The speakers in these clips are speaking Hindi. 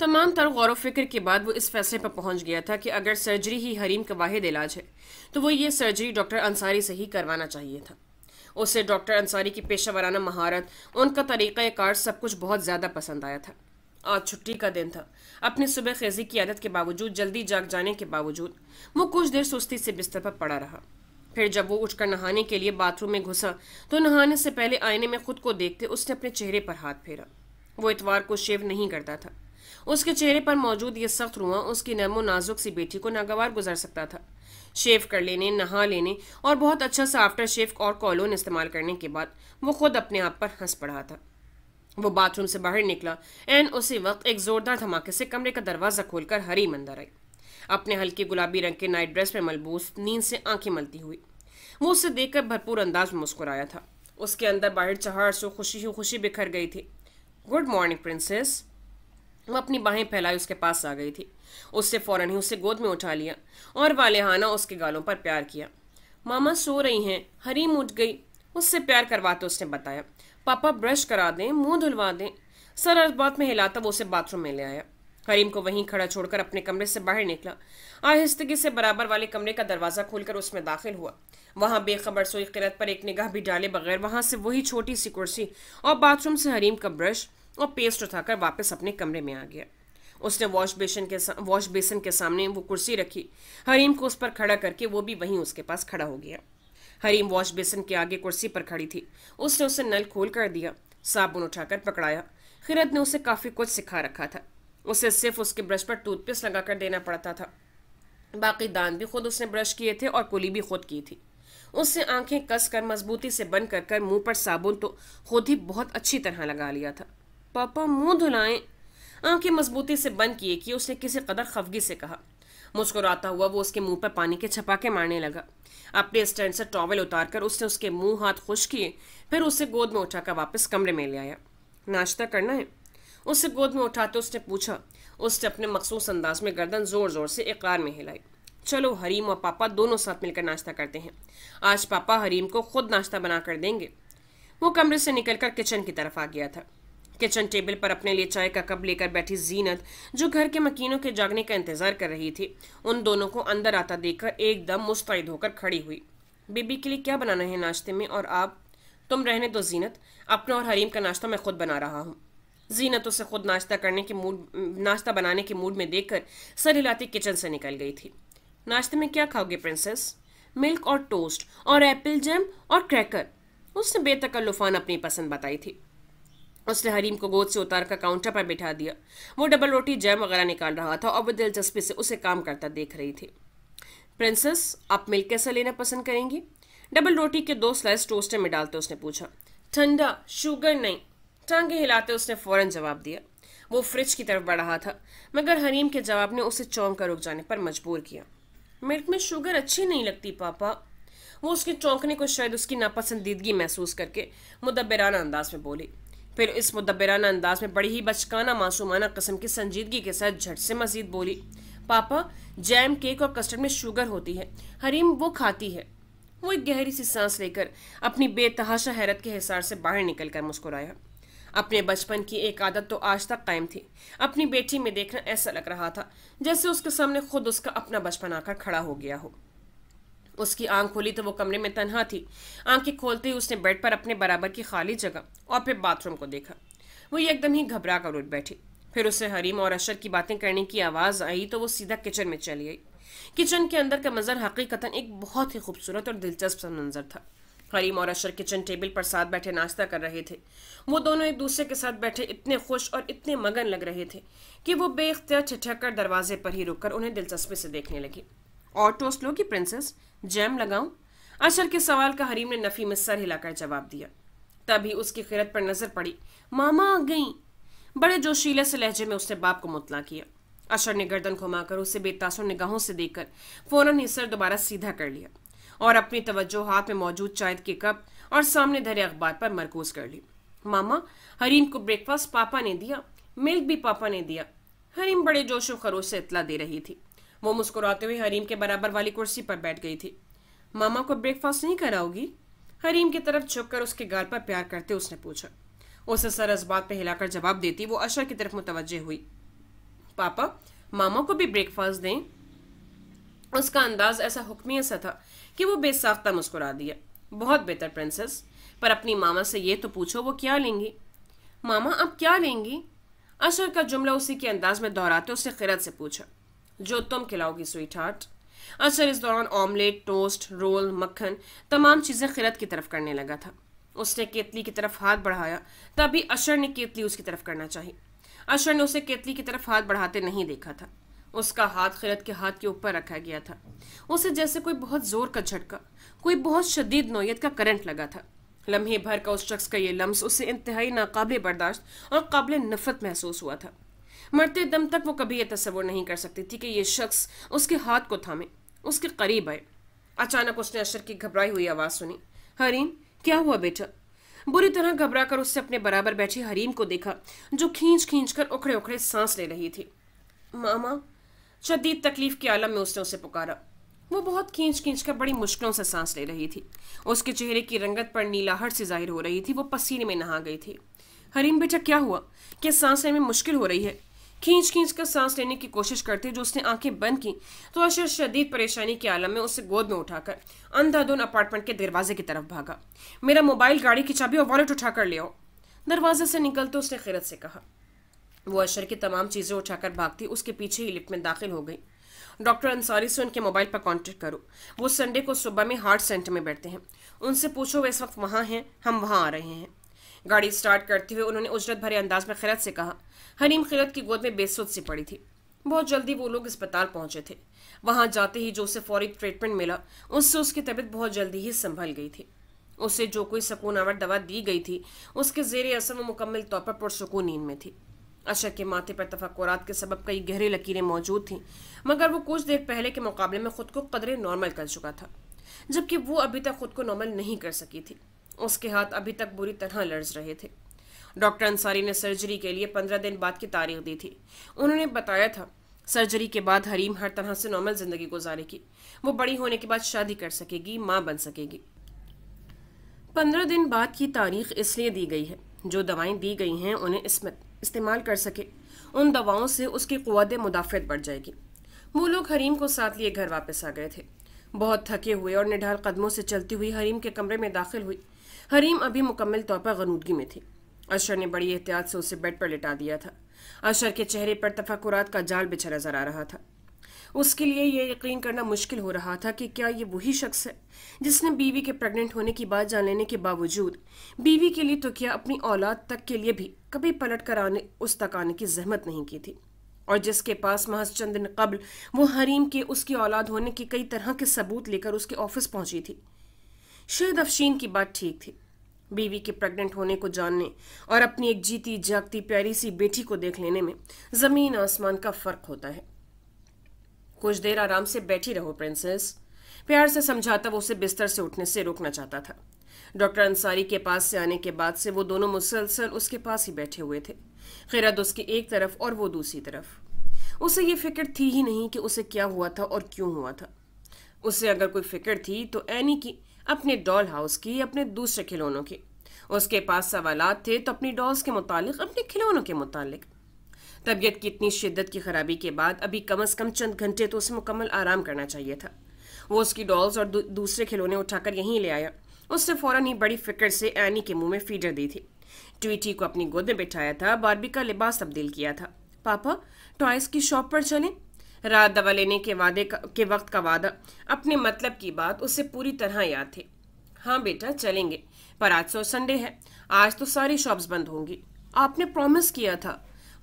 तमाम तर गौर फिक्र के बाद वो इस फैसले पर पहुंच गया था कि अगर सर्जरी ही हरीम का वाहिद इलाज है तो वो ये सर्जरी डॉक्टर अंसारी से ही करवाना चाहिए था उसे डॉक्टर अंसारी की पेशा वाराना महारत उनका तरीक़ाकार सब कुछ बहुत ज़्यादा पसंद आया था आज छुट्टी का दिन था अपनी सुबह खेजी की आदत के बावजूद जल्दी जाग जाने के बावजूद वो कुछ देर सुस्ती से बिस्तर पर पड़ा रहा फिर जब वो उठकर नहाने के लिए बाथरूम में घुसा तो नहाने से पहले आईने में खुद को देखते उसने अपने चेहरे पर हाथ फेरा वो इतवार को शेव नहीं करता था उसके चेहरे पर मौजूद ये सख्त रुआ उसकी नरमो नाजुक सी बेटी को नागवार गुजर सकता था शेव कर लेने नहा लेने और बहुत अच्छा सा आफ्टर शेव और कॉलोन इस्तेमाल करने के बाद वो खुद अपने आप पर हंस पड़ा था वो बाथरूम से बाहर निकला एंड उसी वक्त एक जोरदार धमाके से कमरे का दरवाज़ा खोलकर हरी मंदर आई अपने हल्के गुलाबी रंग के नाइट ड्रेस में मलबूस नींद से आंखें मलती हुई वो उसे देखकर भरपूर अंदाज में मुस्कुराया था उसके अंदर बाहर चहार सो खुशी ही खुशी बिखर गई थी गुड मॉर्निंग प्रिंसेस वह अपनी बाहें फैलाए उसके पास आ गई थी उससे फौरन ही उसे गोद में उठा लिया और वालेहाना उसके गालों पर प्यार किया मामा सो रही हैं हरीम उठ गई उससे प्यार करवाते उसने बताया पापा ब्रश करा दें मुंह धुलवा दें सर अखबात में हिलाता वो उसे बाथरूम में ले आया करीम को वहीं खड़ा छोड़कर अपने कमरे से बाहर निकला आहिस्तगी से बराबर वाले कमरे का दरवाज़ा खोलकर उसमें दाखिल हुआ वहाँ बेखबर सोई किरत पर एक निगाह भी डाले बगैर वहाँ से वही छोटी सी कुर्सी और बाथरूम से हरीम का ब्रश और पेस्ट उठाकर वापस अपने कमरे में आ गया उसने वॉश बेसन के वॉश बेसन के सामने वो कुर्सी रखी हरीम को उस पर खड़ा करके वो भी वहीं उसके पास खड़ा हो गया हरीम वॉश बेसन के आगे कुर्सी पर खड़ी थी उसने उसे नल खोल कर दिया साबुन उठाकर पकड़ाया खिरत ने उसे काफ़ी कुछ सिखा रखा था उसे सिर्फ उसके ब्रश पर टूथपेस्ट लगा कर देना पड़ता था बाकी दांत भी खुद उसने ब्रश किए थे और कुली भी खुद की थी उससे आंखें कर मजबूती से बंद कर कर मुंह पर साबुन तो खुद ही बहुत अच्छी तरह लगा लिया था पापा मुंह धुलाएं आंखें मजबूती से बंद किए कि उसने किसी कदर खफगी से कहा मुस्कुराता हुआ वो उसके मुंह पर पानी के छपाके मारने लगा अपने स्टैंड से टॉवल उतारकर उसने उसके मुंह हाथ खुश किए फिर उसे गोद में उठाकर वापस कमरे में ले आया नाश्ता करना है उसे गोद में उठाते उसने पूछा उसने अपने मखसूस अंदाज में गर्दन जोर जोर से एक में हिलाई चलो हरीम और पापा दोनों साथ मिलकर नाश्ता करते हैं आज पापा हरीम को खुद नाश्ता बना कर देंगे वो कमरे से निकलकर किचन की तरफ आ गया था किचन टेबल पर अपने लिए चाय का कप लेकर बैठी जीनत जो घर के मकीनों के जागने का इंतजार कर रही थी उन दोनों को अंदर आता देखकर एकदम मुस्तैद होकर खड़ी हुई बेबी के लिए क्या बनाना है नाश्ते में और आप तुम रहने दो जीनत अपना और हरीम का नाश्ता मैं खुद बना रहा हूँ जीनत उसे खुद नाश्ता करने के मूड नाश्ता बनाने के मूड में देखकर सर हिलाती किचन से निकल गई थी नाश्ते में क्या खाओगे प्रिंसेस मिल्क और टोस्ट और एप्पल जैम और क्रैकर उसने बेतकल्लुफान अपनी पसंद बताई थी उसने हरीम को गोद से उतार कर काउंटर पर बिठा दिया वो डबल रोटी जैम वगैरह निकाल रहा था और वह दिलचस्पी से उसे काम करता देख रही थी प्रिंसेस आप मिल्क कैसा लेना पसंद करेंगी डबल रोटी के दो स्लाइस टोस्टर में डालते उसने पूछा ठंडा शुगर नहीं टांगे हिलाते उसने फौरन जवाब दिया वो फ्रिज की तरफ बढ़ रहा था मगर हरीम के जवाब ने उसे चौंक कर रुक जाने पर मजबूर किया मिल्क में शुगर अच्छी नहीं लगती पापा वो उसके चौंकने को शायद उसकी नापसंदीदगी महसूस करके मुदबराना अंदाज में बोली फिर इस मुदबराना अंदाज में बड़ी ही बचकाना मासूमाना कस्म की संजीदगी के साथ झट से मजीद बोली पापा जैम केक और कस्टर्ड में शुगर होती है हरीम वो खाती है वो एक गहरी सी सांस लेकर अपनी बेतहाशा हैरत के हिसार से बाहर निकल कर मुस्कुराया अपने बचपन की एक आदत तो आज तक कायम थी अपनी बेटी में देखना ऐसा लग रहा था जैसे उसके सामने खुद उसका अपना बचपन आकर खड़ा हो गया हो उसकी आंख खोली तो वो कमरे में तनहा थी आंखें खोलते ही उसने बेड पर अपने बराबर की खाली जगह और फिर बाथरूम को देखा वो एकदम ही घबरा कर उठ बैठी फिर उसे हरीम और अशर की बातें करने की आवाज़ आई तो वो सीधा किचन में चली गई किचन के अंदर का मंजर हकीकता एक बहुत ही खूबसूरत और दिलचस्प सा मंजर था हरीम और अशर किचन टेबल पर साथ बैठे नाश्ता कर रहे थे वो दोनों एक दूसरे के साथ बैठे इतने खुश और इतने मगन लग रहे थे कि वो बेख्तियार ठिठक कर दरवाजे पर ही रुककर उन्हें दिलचस्पी से देखने लगी और टोस्ट लो कि प्रिंसेस जैम लगाऊं अशर के सवाल का हरीम ने नफ़ी में सर हिलाकर जवाब दिया तभी उसकी खिरत पर नज़र पड़ी मामा आ गई बड़े जोशीले से लहजे में उसने बाप को मुतला किया अशर ने गर्दन घुमाकर उसे बेतासुर निगाहों से देखकर फ़ौरन ही सर दोबारा सीधा कर लिया और अपनी तवज्जो हाथ में मौजूद चायद के कप और सामने धरे अखबार पर मरकूज कर ली मामा हरीम को ब्रेकफास्ट पापा ने दिया मिल्क भी पापा ने दिया हरीम बड़े जोश व खरोश से इतला दे रही थी वो मुस्कुराते हुए हरीम के बराबर वाली कुर्सी पर बैठ गई थी मामा को ब्रेकफास्ट नहीं कराओगी हरीम की तरफ छुप कर उसके गाल पर प्यार करते उसने पूछा उसे सर इस बात पर हिलाकर जवाब देती वो अशर की तरफ मुतवजह हुई पापा मामा को भी ब्रेकफास्ट दें उसका अंदाज ऐसा हुक्मिया सा था कि वो बेसाख्ता मुस्कुरा दिया बहुत बेहतर प्रिंसेस पर अपनी मामा से ये तो पूछो वो क्या लेंगी मामा अब क्या लेंगी अशर का जुमला उसी के अंदाज में दोहराते उसने खिरत से पूछा जो तुम खिलाओगी स्वीट हार्ट असर इस दौरान ऑमलेट टोस्ट रोल मक्खन तमाम चीज़ें खिरत की तरफ करने लगा था उसने केतली की तरफ हाथ बढ़ाया तभी अशर ने केतली उसकी तरफ करना चाहिए अशर ने उसे केतली की तरफ हाथ बढ़ाते नहीं देखा था उसका हाथ खिरत के हाथ के ऊपर रखा गया था उसे जैसे कोई बहुत ज़ोर का झटका कोई बहुत शदीद नोयत का करंट लगा था लम्हे भर का उस शख्स का ये लम्स उसे इंतहाई नाकबले बर्दाश्त और काबिल नफरत महसूस हुआ था मरते दम तक वो कभी यह तस्वर नहीं कर सकती थी कि यह शख्स उसके हाथ को थामे उसके करीब आए अचानक उसने अशर की घबराई हुई आवाज़ सुनी हरीम क्या हुआ बेटा बुरी तरह घबरा कर उससे अपने बराबर बैठी हरीम को देखा जो खींच खींच कर उखड़े उखड़े सांस ले रही थी मामा शदीद तकलीफ के आलम में उसने उसे पुकारा वो बहुत खींच खींच कर बड़ी मुश्किलों से सांस ले रही थी उसके चेहरे की रंगत पर नीलाहट सी जाहिर हो रही थी वो पसीने में नहा गई थी हरीम बेटा क्या हुआ क्या सांस लेने में मुश्किल हो रही है खींच खींच कर सांस लेने की कोशिश करती जो उसने आंखें बंद की तो अशर शदीद परेशानी के आलम में उसे गोद में उठाकर अंधाधुन अपार्टमेंट के दरवाजे की तरफ भागा मेरा मोबाइल गाड़ी की चाबी और वॉलेट उठाकर ले आओ दरवाजे से निकलते तो उसने खिरत से कहा वो अशर की तमाम चीज़ें उठाकर भागती उसके पीछे ही लिफ्ट में दाखिल हो गई डॉक्टर अंसारी से उनके मोबाइल पर कॉन्टेक्ट करो वो संडे को सुबह में हार्ट सेंटर में बैठते हैं उनसे पूछो वे इस वक्त वहाँ हैं हम वहाँ आ रहे हैं गाड़ी स्टार्ट करते हुए उन्होंने उजरत भरे अंदाज में खिरत से कहा हनीम खिलत की गोद में बेसुध सी पड़ी थी बहुत जल्दी वो लोग अस्पताल पहुंचे थे वहां जाते ही जो उसे फौरी ट्रीटमेंट मिला उससे उसकी तबीयत बहुत जल्दी ही संभल गई थी उसे जो कोई आवर दवा दी गई थी उसके जेर असर वो मुकम्मल तौर पर पुरसकून नींद में थी अशर के माथे पर तफक्रात के सबब कई गहरी लकीरें मौजूद थीं मगर वो कुछ देर पहले के मुकाबले में ख़ुद को कदरे नॉर्मल कर चुका था जबकि वो अभी तक खुद को नॉर्मल नहीं कर सकी थी उसके हाथ अभी तक बुरी तरह लर्ज रहे थे डॉक्टर अंसारी ने सर्जरी के लिए पंद्रह दिन बाद की तारीख दी थी उन्होंने बताया था सर्जरी के बाद हरीम हर तरह से नॉर्मल जिंदगी गुजारेगी वो बड़ी होने के बाद शादी कर सकेगी माँ बन सकेगी पंद्रह दिन बाद की तारीख इसलिए दी गई है जो दवाएं दी गई हैं उन्हें इस्तेमाल कर सके उन दवाओं से उसकी कुत मुदाफ़त बढ़ जाएगी वो लोग हरीम को साथ लिए घर वापस आ गए थे बहुत थके हुए और निढाल कदमों से चलती हुई हरीम के कमरे में दाखिल हुई हरीम अभी मुकम्मल तौर पर गनूदगी में थी अशर ने बड़ी एहतियात से उसे बेड पर लिटा दिया था अशर के चेहरे पर तफकुरात का जाल बिछा नजर आ रहा था उसके लिए यह यकीन करना मुश्किल हो रहा था कि क्या ये वही शख्स है जिसने बीवी के प्रेग्नेंट होने की बात जान लेने के बावजूद बीवी के लिए तो क्या अपनी औलाद तक के लिए भी कभी पलट कर आने उस तक आने की जहमत नहीं की थी और जिसके पास महज चंद दिन कबल वो हरीम के उसकी औलाद होने के कई तरह के सबूत लेकर उसके ऑफिस पहुंची थी शायद अफशीन की बात ठीक थी बीवी के प्रेग्नेंट होने को जानने और अपनी एक जीती जागती प्यारी सी बेटी को देख लेने में जमीन आसमान का फर्क होता है कुछ देर आराम से बैठी रहो प्रिंसेस प्यार से समझाता वो उसे बिस्तर से उठने से रोकना चाहता था डॉक्टर अंसारी के पास से आने के बाद से वो दोनों मुसलसल उसके पास ही बैठे हुए थे खैरत उसकी एक तरफ और वो दूसरी तरफ उसे ये फिक्र थी ही नहीं कि उसे क्या हुआ था और क्यों हुआ था उसे अगर कोई फिक्र थी तो एनी की अपने डॉल हाउस की अपने दूसरे खिलौनों की उसके पास सवाल थे तो अपनी डॉल्स के मुतालिक अपने खिलौनों के मुतालिक तबीयत की इतनी शिद्दत की खराबी के बाद अभी कम अज़ कम चंद घंटे तो उसे मुकम्मल आराम करना चाहिए था वो उसकी डॉल्स और दू, दूसरे खिलौने उठाकर यहीं ले आया उसने फ़ौरन ही बड़ी फिक्र से एनी के मुंह में फीडर दी थी ट्वीटी को अपनी गोद में बिठाया था बारबी का लिबास तब्दील किया था पापा टॉयस की शॉप पर चलें रात दवा लेने के वादे का, के वक्त का वादा अपने मतलब की बात उसे पूरी तरह याद थी हाँ बेटा चलेंगे पर आज तो संडे है आज तो सारी शॉप्स बंद होंगी आपने प्रॉमिस किया था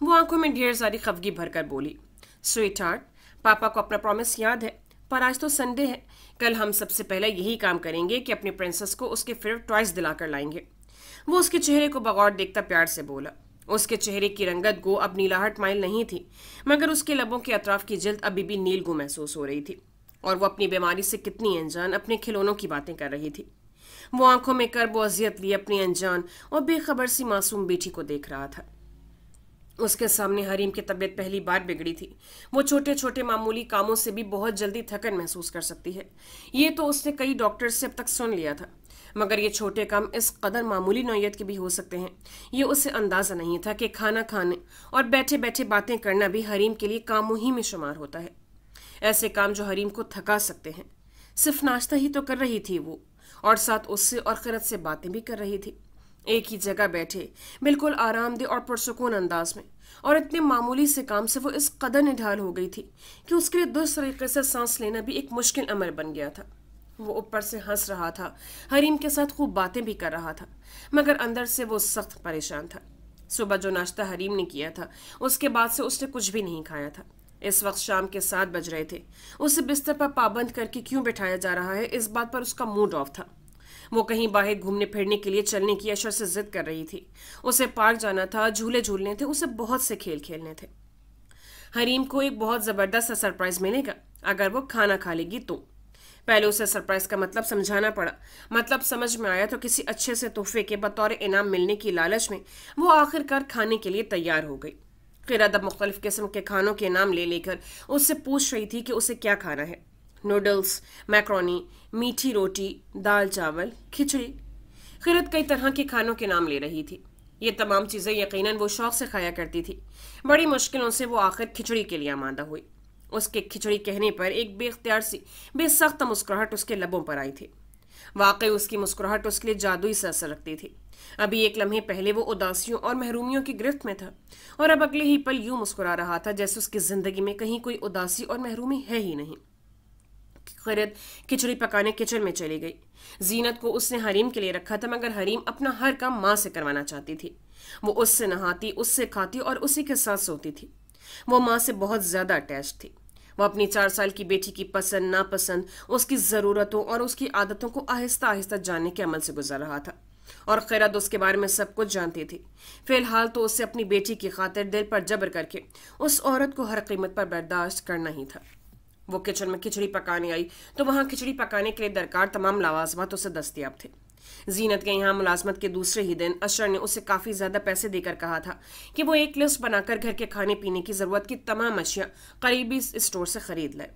वो आंखों में ढेर सारी खफगी भरकर बोली स्वीट हार्ट पापा को अपना प्रॉमिस याद है पर आज तो संडे है कल हम सबसे पहले यही काम करेंगे कि अपनी प्रिंसेस को उसके फेवरेट टॉयस दिलाकर लाएंगे वो उसके चेहरे को बगौर देखता प्यार से बोला उसके चेहरे की रंगत गो अब नीलाहट माइल नहीं थी मगर उसके लबों के अतराफ की जल्द अभी भी नील गो महसूस हो रही थी और वो अपनी बीमारी से कितनी अनजान अपने खिलौनों की बातें कर रही थी वो आंखों में बोजियत लिए अपनी अनजान और बेखबर सी मासूम बेटी को देख रहा था उसके सामने हरीम की तबीयत पहली बार बिगड़ी थी वो छोटे छोटे मामूली कामों से भी बहुत जल्दी थकन महसूस कर सकती है ये तो उसने कई डॉक्टर से अब तक सुन लिया था मगर ये छोटे काम इस कदर मामूली नोयत के भी हो सकते हैं ये उसे अंदाज़ा नहीं था कि खाना खाने और बैठे बैठे बातें करना भी हरीम के लिए कामों ही में शुमार होता है ऐसे काम जो हरीम को थका सकते हैं सिर्फ नाश्ता ही तो कर रही थी वो और साथ उससे और खरत से बातें भी कर रही थी एक ही जगह बैठे बिल्कुल आरामदेह और पुरसकून अंदाज में और इतने मामूली से काम से वो इस कदर निढाल हो गई थी कि उसके लिए दुरुस्त तरीके से सांस लेना भी एक मुश्किल अमर बन गया था वो ऊपर से हंस रहा था हरीम के साथ खूब बातें भी कर रहा था मगर अंदर से वो सख्त परेशान था सुबह जो नाश्ता हरीम ने किया था उसके बाद से उसने कुछ भी नहीं खाया था इस वक्त शाम के सात बज रहे थे उसे बिस्तर पर पाबंद करके क्यों बैठाया जा रहा है इस बात पर उसका मूड ऑफ था वो कहीं बाहर घूमने फिरने के लिए चलने की अशर से जिद कर रही थी उसे पार्क जाना था झूले झूलने थे उसे बहुत से खेल खेलने थे हरीम को एक बहुत ज़बरदस्त सरप्राइज मिलेगा अगर वो खाना खा लेगी तो पहले उसे सरप्राइज का मतलब समझाना पड़ा मतलब समझ में आया तो किसी अच्छे से तोहफे के बतौर इनाम मिलने की लालच में वो आखिरकार खाने के लिए तैयार हो गई फिर अदब मुख्तलिफ़ किस्म के खानों के नाम ले लेकर उससे पूछ रही थी कि उसे क्या खाना है नूडल्स मैक्रोनी मीठी रोटी दाल चावल खिचड़ी खिरत कई तरह के खानों के नाम ले रही थी ये तमाम चीज़ें यकीनन वो शौक़ से खाया करती थी बड़ी मुश्किलों से वो आखिर खिचड़ी के लिए आमादा हुई उसके खिचड़ी कहने पर एक बेख्तियार सी बेसख्त मुस्कुराहट उसके लबों पर आई थी वाकई उसकी मुस्कुराहट उसके लिए जादुई से असर रखती थी अभी एक लम्हे पहले वो उदासियों और महरूमियों की गिरफ्त में था और अब अगले ही पल यूं मुस्कुरा रहा था जैसे उसकी जिंदगी में कहीं कोई उदासी और महरूमी है ही नहीं खैरत खिचड़ी पकाने किचन में चली गई जीनत को उसने हरीम के लिए रखा था मगर हरीम अपना हर काम माँ से करवाना चाहती थी वो उससे नहाती उससे खाती और उसी के साथ सोती थी वो माँ से बहुत ज़्यादा अटैच थी वो अपनी चार साल की बेटी की पसंद नापसंद उसकी ज़रूरतों और उसकी आदतों को आहिस्ता आहिस्ता जानने के अमल से गुजर रहा था और खैरत उसके बारे में सब कुछ जानती थी फिलहाल तो उसे अपनी बेटी की खातिर दिल पर जबर करके उस औरत को हर कीमत पर बर्दाश्त करना ही था वो किचन में खिचड़ी पकाने आई तो वहां खिचड़ी पकाने के लिए दरकार तमाम लवाजमत उसे दस्तियाब थे जीनत के यहाँ मुलाजमत के दूसरे ही दिन अशर ने उसे काफ़ी ज़्यादा पैसे देकर कहा था कि वो एक लिस्ट बनाकर घर के खाने पीने की ज़रूरत की तमाम अशिया करीबी स्टोर से ख़रीद लाए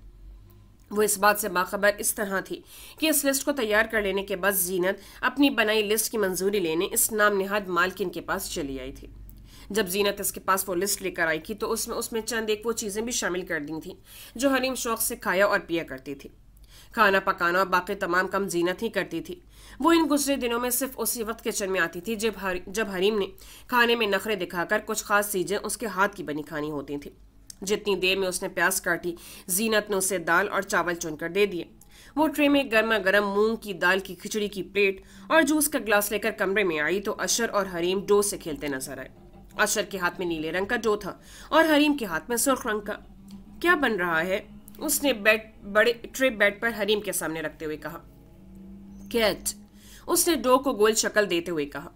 वो इस बात से बाखबर इस तरह थी कि इस लिस्ट को तैयार कर लेने के बाद जीनत अपनी बनाई लिस्ट की मंजूरी लेने इस नाम नहाद मालकिन के पास चली आई थी जब जीनत इसके पास वो लिस्ट लेकर आई थी तो उसमें उसमें चंद एक वो चीज़ें भी शामिल कर दी थी जो हरीम शौक से खाया और पिया करती थी खाना पकाना और बाकी तमाम कम जीनत ही करती थी वो इन गुजरे दिनों में सिर्फ उसी वक्त किचन में आती थी जब हर, जब हरीम ने खाने में नखरे दिखाकर कुछ खास चीज़ें उसके हाथ की बनी खानी होती थी जितनी देर में उसने प्यास काटी जीनत ने उसे दाल और चावल चुनकर दे दिए वो ट्रे में गर्मा गर्म मूंग की दाल की खिचड़ी की प्लेट और जूस का ग्लास लेकर कमरे में आई तो अशर और हरीम डो से खेलते नजर आए अशर के हाथ में नीले रंग का डो था और हरीम के हाथ में सुर्ख रंग का क्या बन रहा है उसने बेड बड़े ट्रे बेड पर हरीम के सामने रखते हुए कहा कैट उसने डो को गोल शक्ल देते हुए कहा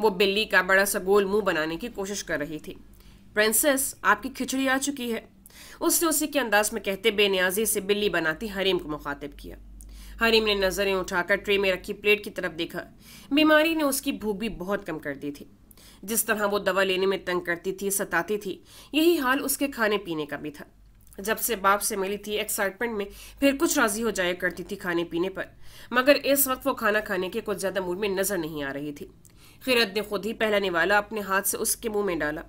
वो बिल्ली का बड़ा सा गोल मुंह बनाने की कोशिश कर रही थी प्रिंसेस आपकी खिचड़ी आ चुकी है उसने उसी के अंदाज में कहते बेनियाजी से बिल्ली बनाती हरीम को मुखातिब किया हरीम ने नज़रें उठाकर ट्रे में रखी प्लेट की तरफ देखा बीमारी ने उसकी भूख भी बहुत कम कर दी थी जिस तरह वो दवा लेने में तंग करती थी सताती थी यही हाल उसके खाने पीने का भी था जब से बाप से मिली थी एक्साइटमेंट में फिर कुछ राजी हो जाया करती थी खाने पीने पर मगर इस वक्त वो खाना खाने के कुछ ज़्यादा मूड में नज़र नहीं आ रही थी खिरत ने खुद ही पहला निवाला अपने हाथ से उसके मुंह में डाला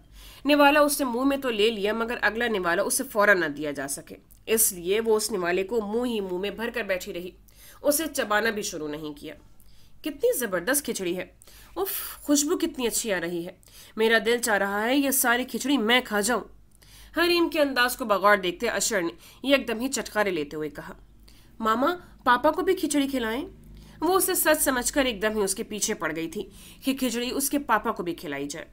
निवाला उसने मुंह में तो ले लिया मगर अगला निवाला उसे फौरन न दिया जा सके इसलिए वो उस निवाले को मुंह ही मुंह में भर कर बैठी रही उसे चबाना भी शुरू नहीं किया कितनी ज़बरदस्त खिचड़ी है उफ खुशबू कितनी अच्छी आ रही है मेरा दिल चाह रहा है यह सारी खिचड़ी मैं खा जाऊं हरीम के अंदाज को बगौर देखते अशर ने एकदम ही चटकारे लेते हुए कहा मामा पापा को भी खिचड़ी खिलाएं वो उसे सच समझकर एकदम ही उसके पीछे पड़ गई थी कि खिचड़ी उसके पापा को भी खिलाई जाए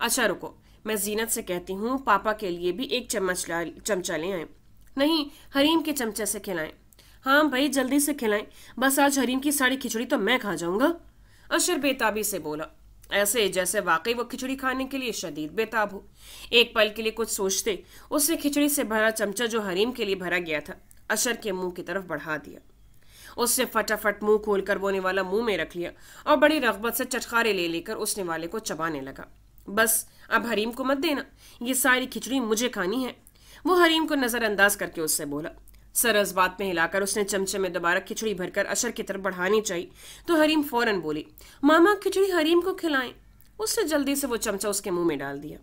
अच्छा रुको मैं जीनत से कहती हूँ पापा के लिए भी एक चम्मच चमचा ले आए नहीं हरीम के चमचे से खिलाएं हाँ भाई जल्दी से खिलाएं बस आज हरीम की सारी खिचड़ी तो मैं खा जाऊंगा अशर बेताबी से बोला ऐसे जैसे वाकई वो खिचड़ी खाने के लिए शदीद बेताब हो एक पल के लिए कुछ सोचते उसने खिचड़ी से भरा चमचा जो हरीम के लिए भरा गया था अशर के मुंह की तरफ बढ़ा दिया उसने फटाफट मुंह खोलकर वो वाला मुंह में रख लिया और बड़ी रगबत से चटकारे ले लेकर उसने वाले को चबाने लगा बस अब हरीम को मत देना ये सारी खिचड़ी मुझे खानी है वो हरीम को नज़रअंदाज करके उससे बोला सरस बात में हिलाकर उसने चमचे में दोबारा खिचड़ी भरकर अशर की तरफ बढ़ानी चाहिए तो हरीम फौरन बोली मामा खिचड़ी हरीम को खिलाएं उससे जल्दी से वो चमचा उसके मुंह में डाल दिया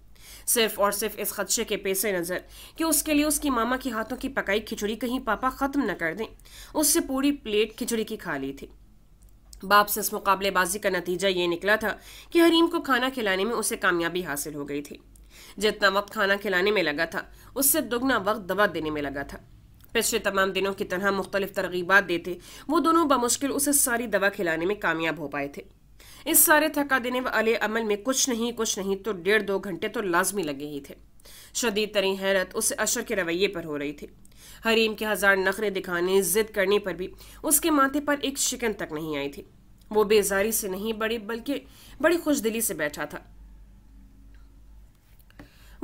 सिर्फ और सिर्फ इस खदशे के पेश नज़र कि उसके लिए उसकी मामा के हाथों की पकाई खिचड़ी कहीं पापा ख़त्म न कर दें उससे पूरी प्लेट खिचड़ी की खा ली थी बाप से इस मुकाबलेबाजी का नतीजा ये निकला था कि हरीम को खाना खिलाने में उसे कामयाबी हासिल हो गई थी जितना वक्त खाना खिलाने में लगा था उससे दुगना वक्त दवा देने में लगा था पिछले तमाम दिनों की तरह मुख्तलिफ तरगीबात देते वो दोनों बमुश्किल उसे सारी दवा खिलाने में कामयाब हो पाए थे इस सारे थका देने वाले अमल में कुछ नहीं कुछ नहीं तो डेढ़ दो घंटे तो लाजमी लगे ही थे शदीद तरी हैरत उस अशर के रवैये पर हो रही थी हरीम के हज़ार नखरे दिखाने जिद करने पर भी उसके माथे पर एक शिकन तक नहीं आई थी वो बेजारी से नहीं बड़ी बल्कि बड़ी खुश दिली से बैठा था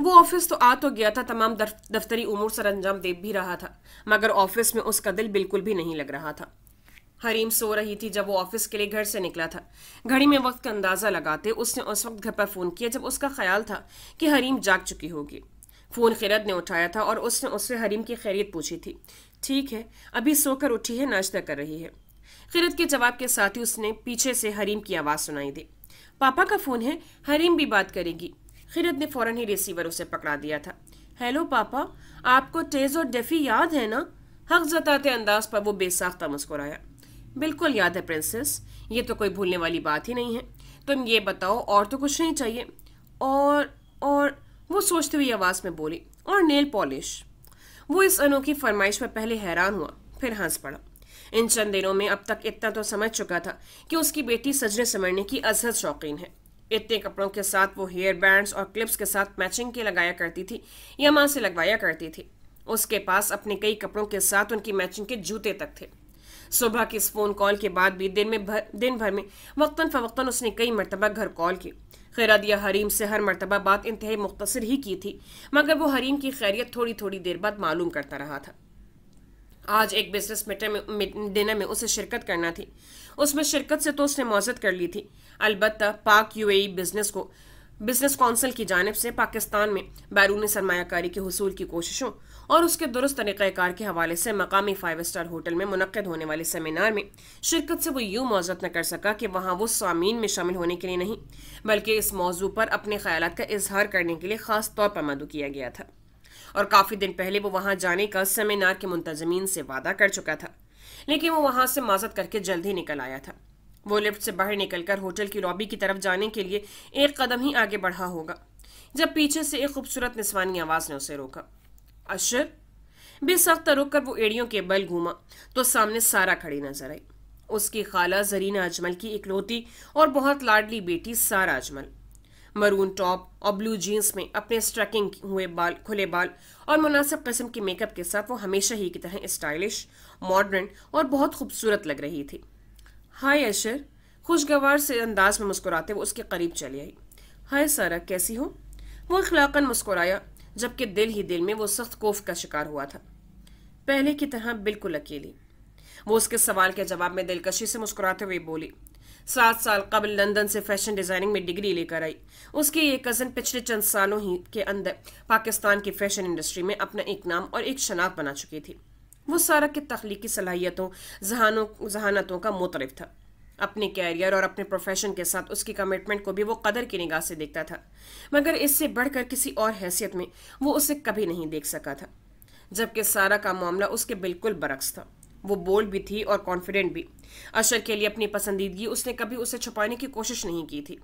वो ऑफिस तो आ तो गया था तमाम दफ्तरी उमूर सर अंजाम दे भी रहा था मगर ऑफिस में उसका दिल बिल्कुल भी नहीं लग रहा था हरीम सो रही थी जब वो ऑफिस के लिए घर से निकला था घड़ी में वक्त का अंदाज़ा लगाते उसने उस वक्त घर पर फ़ोन किया जब उसका ख्याल था कि हरीम जाग चुकी होगी फ़ोन खिरत ने उठाया था और उसने उससे हरीम की खैरियत पूछी थी ठीक है अभी सोकर उठी है नाश्ता कर रही है खिरत के जवाब के साथ ही उसने पीछे से हरीम की आवाज़ सुनाई दी पापा का फ़ोन है हरीम भी बात करेगी खिरत ने फ़ौरन ही रिसीवर उसे पकड़ा दिया था हेलो पापा आपको तेज़ और डेफी याद है ना हक जताते अंदाज पर वो बेसाख्ता मुस्कुराया बिल्कुल याद है प्रिंसेस ये तो कोई भूलने वाली बात ही नहीं है तुम ये बताओ और तो कुछ नहीं चाहिए और और वो सोचते हुए आवाज़ में बोली और नेल पॉलिश वो इस अनोखी फरमाइश पर पहले हैरान हुआ फिर हंस पड़ा इन चंद दिनों में अब तक इतना तो समझ चुका था कि उसकी बेटी सजने समरने की अजहद शौकीन है इतने कपड़ों के साथ वो हेयर बैंड्स और क्लिप्स के साथ मैचिंग के लगाया करती थी या माँ से लगवाया करती थी उसके पास अपने कई कपड़ों के साथ उनकी मैचिंग के जूते तक थे सुबह के इस फ़ोन कॉल के बाद भी दिन में भर दिन भर में वक्ता फ़वक्ता उसने कई मरतबा घर कॉल की खैरा दिया हरीम से हर मरतबा बात इंतहा मुख्तर ही की थी मगर वो हरीम की खैरियत थोड़ी थोड़ी देर बाद मालूम करता रहा था आज एक बिजनेस मीटर में डिनर में उसे शिरकत करना थी उसमें शिरकत से तो उसने मौजत कर ली थी अलबत् पाक यूएई बिजनेस e को बिजनेस कौंसिल की जानब से पाकिस्तान में बैरूनी सरमाकारी के हसूल की कोशिशों और उसके दुरुस्त तरीक़ार के हवाले से मकामी फाइव स्टार होटल में मनद होने वाले सेमिनार में शिरकत से वो यूँ मौजत न कर सका कि वहाँ वो सामीन में शामिल होने के लिए नहीं बल्कि इस मौजू पर अपने ख्याल का इजहार करने के लिए ख़ास तौर पर मदू किया गया था और काफ़ी दिन पहले वो वहाँ जाने का सेमिनार के मुंतजमीन से वादा कर चुका था लेकिन वो वहाँ से माजत करके जल्द ही निकल आया था वो लिफ्ट से बाहर निकलकर होटल की लॉबी की तरफ जाने के लिए एक कदम ही आगे बढ़ा होगा जब पीछे से एक खूबसूरत निस्वानी आवाज़ ने उसे रोका अशर बेसख्त रुक कर वो एड़ियों के बल घूमा तो सामने सारा खड़ी नजर आई उसकी खाला जरीना अजमल की इकलौती और बहुत लाडली बेटी सारा अजमल मरून टॉप और ब्लू जीन्स में अपने स्ट्रकिंग हुए बाल खुले बाल और मुनासिब कस्म के मेकअप के साथ वो हमेशा ही की तरह स्टाइलिश मॉडर्न और बहुत खूबसूरत लग रही थी हाय अशर खुशगवार से अंदाज में मुस्कुराते वो उसके करीब चली आई हाय सारा कैसी हो वो अखलाकन मुस्कुराया जबकि दिल ही दिल में वो सख्त कोफ का शिकार हुआ था पहले की तरह बिल्कुल अकेली वो उसके सवाल के जवाब में दिलकशी से मुस्कुराते हुए बोली सात साल कबल लंदन से फैशन डिजाइनिंग में डिग्री लेकर आई उसकी ये कज़न पिछले चंद सालों ही के अंदर पाकिस्तान की फैशन इंडस्ट्री में अपना एक नाम और एक शनाख्त बना चुकी थी वो सारा के तख्लीकी सलाहियतों जहानों जहानतों का मोतरफ था अपने कैरियर और अपने प्रोफेशन के साथ उसकी कमिटमेंट को भी वो कदर की निगाह से देखता था मगर इससे बढ़कर किसी और हैसियत में वो उसे कभी नहीं देख सका था जबकि सारा का मामला उसके बिल्कुल बरक्स था वो बोल्ड भी थी और कॉन्फिडेंट भी अशर के लिए अपनी पसंदीदगी उसने कभी उसे छुपाने की कोशिश नहीं की थी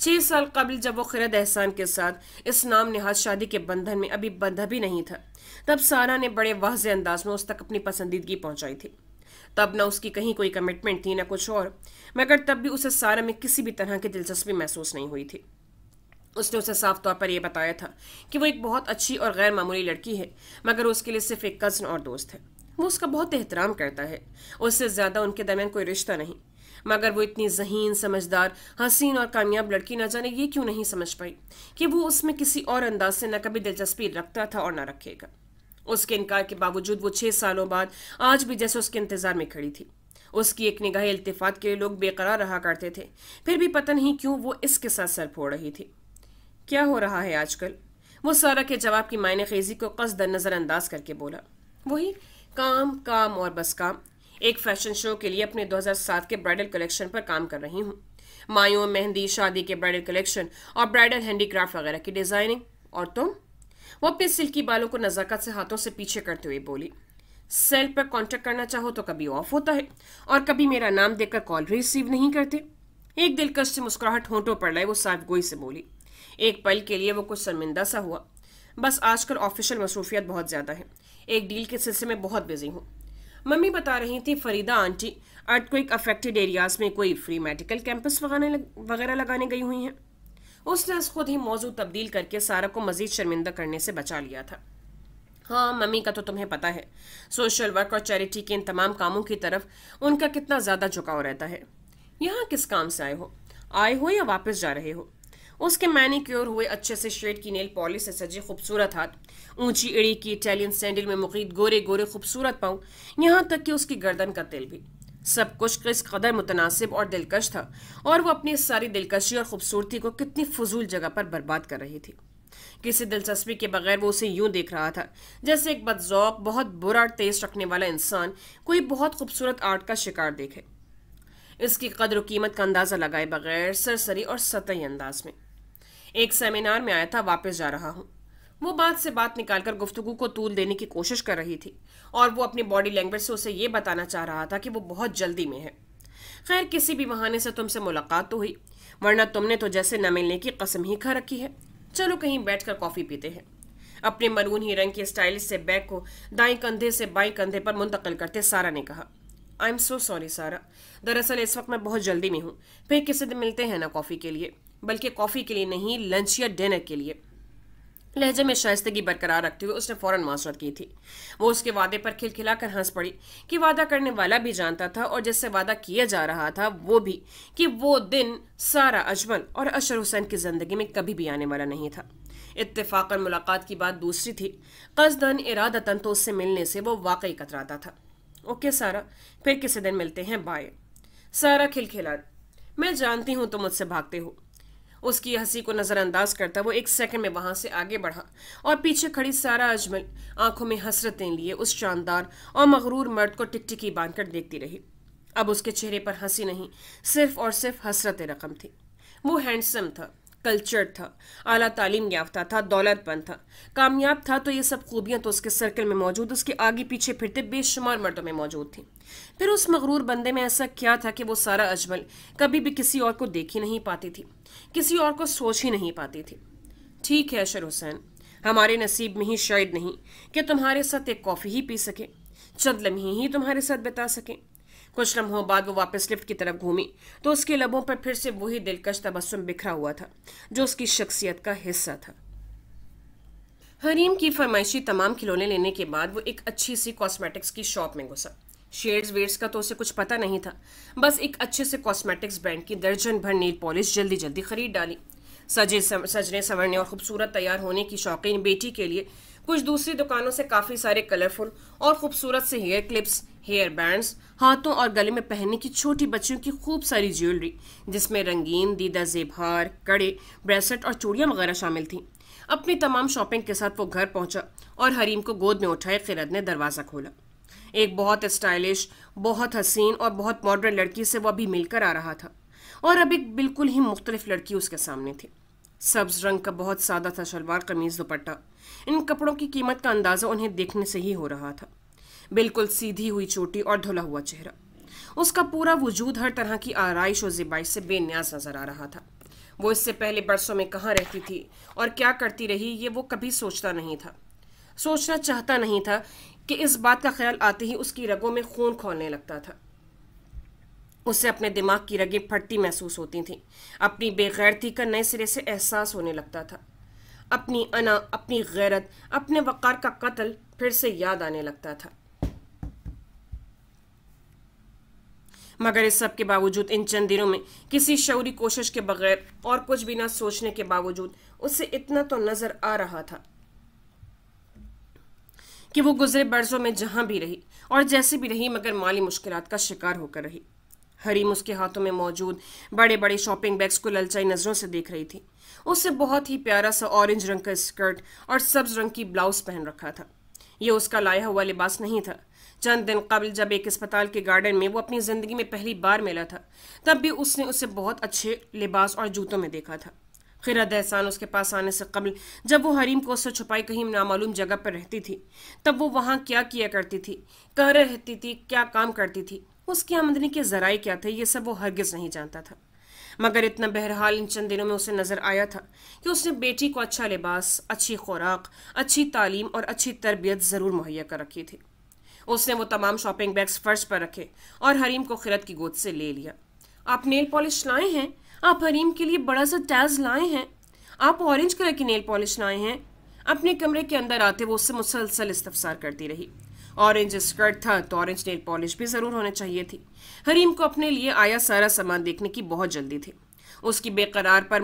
छह साल कबल जब वो खिरद एहसान के साथ इस नाम नहाज शादी के बंधन में अभी बंधा भी नहीं था तब सारा ने बड़े वाज अंदाज में उस तक अपनी पसंदीदगी पहुंचाई थी तब ना उसकी कहीं कोई कमिटमेंट थी ना कुछ और मगर तब भी उसे सारा में किसी भी तरह की दिलचस्पी महसूस नहीं हुई थी उसने उसे साफ तौर पर यह बताया था कि वो एक बहुत अच्छी और गैर मामूली लड़की है मगर उसके लिए सिर्फ एक कज़न और दोस्त है वो उसका बहुत एहतराम करता है उससे ज़्यादा उनके दरमियान कोई रिश्ता नहीं मगर वो इतनी जहीन समझदार हसीन और कामयाब लड़की ना जाने ये क्यों नहीं समझ पाई कि वो उसमें किसी और अंदाज से न कभी दिलचस्पी रखता था और ना रखेगा उसके इनकार के बावजूद वो छः सालों बाद आज भी जैसे उसके इंतज़ार में खड़ी थी उसकी एक निगाह इल्तफात के लिए लोग बेकरार रहा करते थे फिर भी पता नहीं क्यों वो इसके साथ सर फोड़ रही थी क्या हो रहा है आजकल वो सारा के जवाब की मायने खेजी को कसद नज़रअंदाज करके बोला वही काम काम और बस काम एक फैशन शो के लिए अपने 2007 के ब्राइडल कलेक्शन पर काम कर रही हूँ मायों मेहंदी शादी के ब्राइडल कलेक्शन और ब्राइडल हैंडीक्राफ्ट वगैरह की डिज़ाइनिंग और तुम वो अपने सिल्की बालों को नज़ाकत से हाथों से पीछे करते हुए बोली सेल पर कांटेक्ट करना चाहो तो कभी ऑफ होता है और कभी मेरा नाम देकर कॉल रिसीव नहीं करते एक दिलकश से मुस्कुराहट होंठों पर लाई वो साफ गोई से बोली एक पल के लिए वो कुछ शर्मिंदा सा हुआ बस आजकल ऑफिशियल मसरूफियत बहुत ज़्यादा है एक डील के सिलसिले में बहुत बिजी हूँ मम्मी बता रही थी Farida aunty earthquake affected areas में कोई फ्री मेडिकल कैंपस वगैरह लगाने गई हुई हैं उसने उस खुद ही मौजू तब्दील करके सारा को मजीद शर्मिंदा करने से बचा लिया था हाँ मम्मी का तो तुम्हें पता है सोशल वर्क और चैरिटी के इन तमाम कामों की तरफ उनका कितना ज़्यादा झुकाव रहता है यहाँ किस काम से आए हो आए हो या वापस जा रहे हो उसके मैनिक्योर हुए अच्छे से शेड की नेल पॉलिश से सजे खूबसूरत हाथ ऊंची इड़ी की इटालियन सैंडल में मुकीद गोरे गोरे खूबसूरत पाऊँ यहाँ तक कि उसकी गर्दन का तेल भी सब कुछ इस कदर मुतनासिब और दिलकश था और वो अपनी सारी दिलकशी और खूबसूरती को कितनी फजूल जगह पर बर्बाद कर रही थी किसी दिलचस्पी के बगैर वो उसे यूं देख रहा था जैसे एक बदजौक बहुत बुरा तेज रखने वाला इंसान कोई बहुत खूबसूरत आर्ट का शिकार देखे इसकी कदर कीमत का अंदाज़ा लगाए बगैर सरसरी और सतही अंदाज में एक सेमिनार में आया था वापस जा रहा हूँ वो बात से बात निकालकर गुफ्तगु को तूल देने की कोशिश कर रही थी और वो अपनी बॉडी लैंग्वेज से उसे ये बताना चाह रहा था कि वो बहुत जल्दी में है खैर किसी भी बहाने से तुमसे मुलाकात तो हुई वरना तुमने तो जैसे न मिलने की कसम ही खा रखी है चलो कहीं बैठ कर कॉफ़ी पीते हैं अपने मरून ही रंग के स्टाइलिश से बैग को दाएं कंधे से बाएं कंधे पर मुंतकिल करते सारा ने कहा आई एम सो सॉरी सारा दरअसल इस वक्त मैं बहुत जल्दी में हूँ फिर किसी दिन मिलते हैं ना कॉफ़ी के लिए बल्कि कॉफ़ी के लिए नहीं लंच या डिनर के लिए लहजे में शाइस्तगी बरकरार रखते हुए उसने फौरन माजरत की थी वो उसके वादे पर खिलखिला कर हंस पड़ी कि वादा करने वाला भी जानता था और जिससे वादा किया जा रहा था वो भी कि वो दिन सारा अजमल और अशर हुसैन की जिंदगी में कभी भी आने वाला नहीं था इत्तेफाकन मुलाकात की बात दूसरी थी कसदन इरादतन तो उससे मिलने से वो वाकई कतराता था ओके सारा फिर किसी दिन मिलते हैं बाय सारा खिलखिला मैं जानती हूँ तुम तो मुझसे भागते हो उसकी हंसी को नज़रअंदाज करता वो एक सेकंड में वहाँ से आगे बढ़ा और पीछे खड़ी सारा अजमल आंखों में हसरतें लिए उस शानदार और मगरूर मर्द को टिकटिकी बांधकर देखती रही अब उसके चेहरे पर हंसी नहीं सिर्फ और सिर्फ हसरत रकम थी वो हैंडसम था कल्चर था आला तालीम याफ्ता था दौलतमंद था कामयाब था तो ये सब खूबियाँ तो उसके सर्कल में मौजूद उसके आगे पीछे फिरते बेशुमार मर्दों में मौजूद थी फिर उस मगरूर बंदे में ऐसा क्या था कि वो सारा अजमल कभी भी किसी और को देख ही नहीं पाती थी किसी और को सोच ही नहीं पाती थी ठीक है अशर हुसैन हमारे नसीब में ही शायद नहीं कि तुम्हारे साथ एक कॉफ़ी ही पी सकें चंद लम्हे ही तुम्हारे साथ बिता सकें कुछ लम्हों बाद वो वापस लिफ्ट की तरफ घूमी तो उसके लबों पर फिर से वही दिलकश तबस्म बिखरा हुआ था जो उसकी शख्सियत का हिस्सा था हरीम की फरमाइशी तमाम खिलौने लेने के बाद वो एक अच्छी सी कॉस्मेटिक्स की शॉप में घुसा शेड्स वेड्स का तो उसे कुछ पता नहीं था बस एक अच्छे से कॉस्मेटिक्स ब्रांड की दर्जन भर नील पॉलिश जल्दी जल्दी खरीद डाली सजे सजने संवरने और खूबसूरत तैयार होने की शौकीन बेटी के लिए कुछ दूसरी दुकानों से काफ़ी सारे कलरफुल और खूबसूरत से हेयर क्लिप्स हेयर बैंड्स हाथों और गले में पहनने की छोटी बच्चियों की खूब सारी ज्वेलरी जिसमें रंगीन दीदा जेबहार कड़े ब्रेसलेट और चूड़ियाँ वगैरह शामिल थीं अपनी तमाम शॉपिंग के साथ वो घर पहुंचा और हरीम को गोद में उठाए खिरत ने दरवाज़ा खोला एक बहुत स्टाइलिश बहुत हसीन और बहुत मॉडर्न लड़की से वह अभी मिलकर आ रहा था और अब एक बिल्कुल ही मुख्तलिफ लड़की उसके सामने थी सब्ज रंग का बहुत सादा था शलवार कमीज दुपट्टा इन कपड़ों की कीमत का अंदाज़ा उन्हें देखने से ही हो रहा था बिल्कुल सीधी हुई चोटी और धुला हुआ चेहरा उसका पूरा वजूद हर तरह की आरइश और ज़िबाइश से बेन्याज नज़र आ रहा था वो इससे पहले बरसों में कहाँ रहती थी और क्या करती रही ये वो कभी सोचता नहीं था सोचना चाहता नहीं था कि इस बात का ख्याल आते ही उसकी रगों में खून खोलने लगता था उसे अपने दिमाग की रगें फटती महसूस होती थीं अपनी बेगैरती का नए सिरे से एहसास होने लगता था अपनी अना अपनी गैरत अपने वक़ार का कत्ल फिर से याद आने लगता था मगर इस सब के बावजूद इन चंद दिनों में किसी शौरी कोशिश के बगैर और कुछ भी ना सोचने के बावजूद उसे इतना तो नजर आ रहा था कि वो गुजरे बरसों में जहां भी रही और जैसे भी रही मगर माली मुश्किल का शिकार होकर रही हरीम उसके हाथों में मौजूद बड़े बड़े शॉपिंग बैग्स को ललचाई नज़रों से देख रही थी उससे बहुत ही प्यारा सा ऑरेंज रंग का स्कर्ट और सब्ज रंग की ब्लाउज पहन रखा था यह उसका लाया हुआ लिबास नहीं था चंद दिन कबल जब एक अस्पताल के गार्डन में वो अपनी ज़िंदगी में पहली बार मिला था तब भी उसने उसे बहुत अच्छे लिबास और जूतों में देखा था खिरद एहसान उसके पास आने से कबल जब वो हरीम को उससे छुपाई कहीं नामालूम जगह पर रहती थी तब वो वहाँ क्या किया करती थी कह रहती थी क्या काम करती थी उसकी आमदनी के ज़राए क्या थे ये सब वो हरगिज़ नहीं जानता था मगर इतना बहरहाल इन चंद दिनों में उसे नज़र आया था कि उसने बेटी को अच्छा लिबास अच्छी खुराक अच्छी तालीम और अच्छी तरबियत ज़रूर मुहैया कर रखी थी उसने वो तमाम शॉपिंग बैग्स फर्श पर रखे और हरीम को खिरत की गोद से ले लिया आप नेल पॉलिश लाए हैं आप हरीम के लिए बड़ा सा टैज लाए हैं आप ऑरेंज कलर की नेल पॉलिश लाए हैं अपने कमरे के अंदर आते वो उससे मुसलसल इस्तफसार करती रही ऑरेंज स्कर्ट था तो ऑरेंज नेल पॉलिश भी ज़रूर होने चाहिए थी हरीम को अपने लिए आया सारा सामान देखने की बहुत जल्दी थी उसकी बेकरार पर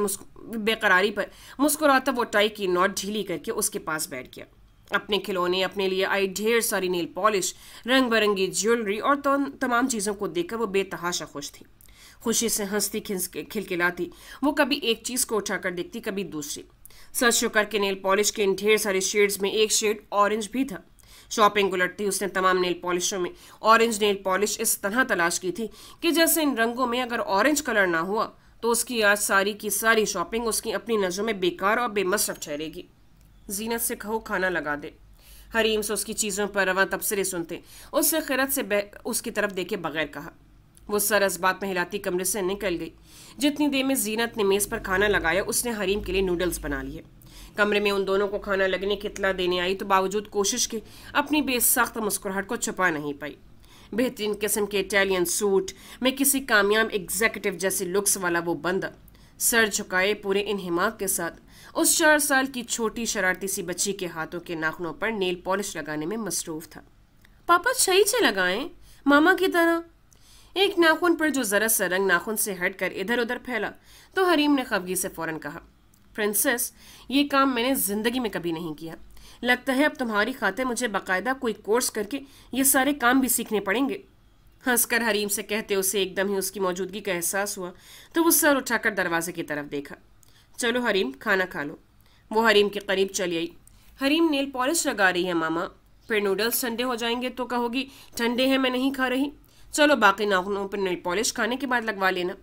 बेकरारी पर मुस्कुराता वो टाई की नोट ढीली करके उसके पास बैठ गया अपने खिलौने अपने लिए आई ढेर सारी नील पॉलिश रंग बिरंगी ज्वेलरी और तो तमाम चीज़ों को देखकर वो बेतहाशा खुश थी खुशी से हंसती खिलखिलाती वो कभी एक चीज़ को उठाकर देखती कभी दूसरी सर शुकर के नेल पॉलिश के इन ढेर सारे शेड्स में एक शेड ऑरेंज भी था शॉपिंग उलटती उसने तमाम नेल पॉलिशों में ऑरेंज नेल पॉलिश इस तरह तलाश की थी कि जैसे इन रंगों में अगर ऑरेंज कलर ना हुआ तो उसकी आज सारी की सारी शॉपिंग उसकी अपनी नज़रों में बेकार और बेमसरफ ठहरेगी जीनत से कहो खाना लगा दे हरीम से उसकी चीज़ों पर रवा तबसरे सुनते उसने खिरत से उसकी तरफ देखे बगैर कहा वो सर बात में हिलाती कमरे से निकल गई जितनी देर में जीनत ने मेज़ पर खाना लगाया उसने हरीम के लिए नूडल्स बना लिए कमरे में उन दोनों को खाना लगने की इतला देने आई तो बावजूद कोशिश के अपनी बेसख्त मुस्कुराहट को छुपा नहीं पाई बेहतरीन किस्म के इटालियन सूट में किसी कामयाब एग्जीक्यूटिव जैसे लुक्स वाला वो बंदा सर झुकाए पूरे इनहमाक के साथ उस चार साल की छोटी शरारती सी बच्ची के हाथों के नाखनों पर नेल पॉलिश लगाने में मसरूफ था पापा छही से लगाएं मामा की तरह एक नाखून पर जो जरा सा रंग नाखून से हटकर इधर उधर फैला तो हरीम ने खफगी से फौरन कहा प्रिंसेस ये काम मैंने जिंदगी में कभी नहीं किया लगता है अब तुम्हारी खातिर मुझे बाकायदा कोई कोर्स करके ये सारे काम भी सीखने पड़ेंगे हंसकर हरीम से कहते उसे एकदम ही उसकी मौजूदगी का एहसास हुआ तो वो सर उठाकर दरवाजे की तरफ देखा चलो हरीम खाना खा लो वो हरीम के करीब चली आई हरीम नेल पॉलिश लगा रही है मामा फिर नूडल्स ठंडे हो जाएंगे तो कहोगी ठंडे हैं मैं नहीं खा रही चलो बाकी नाखूनों पर नेल पॉलिश खाने के बाद लगवा लेना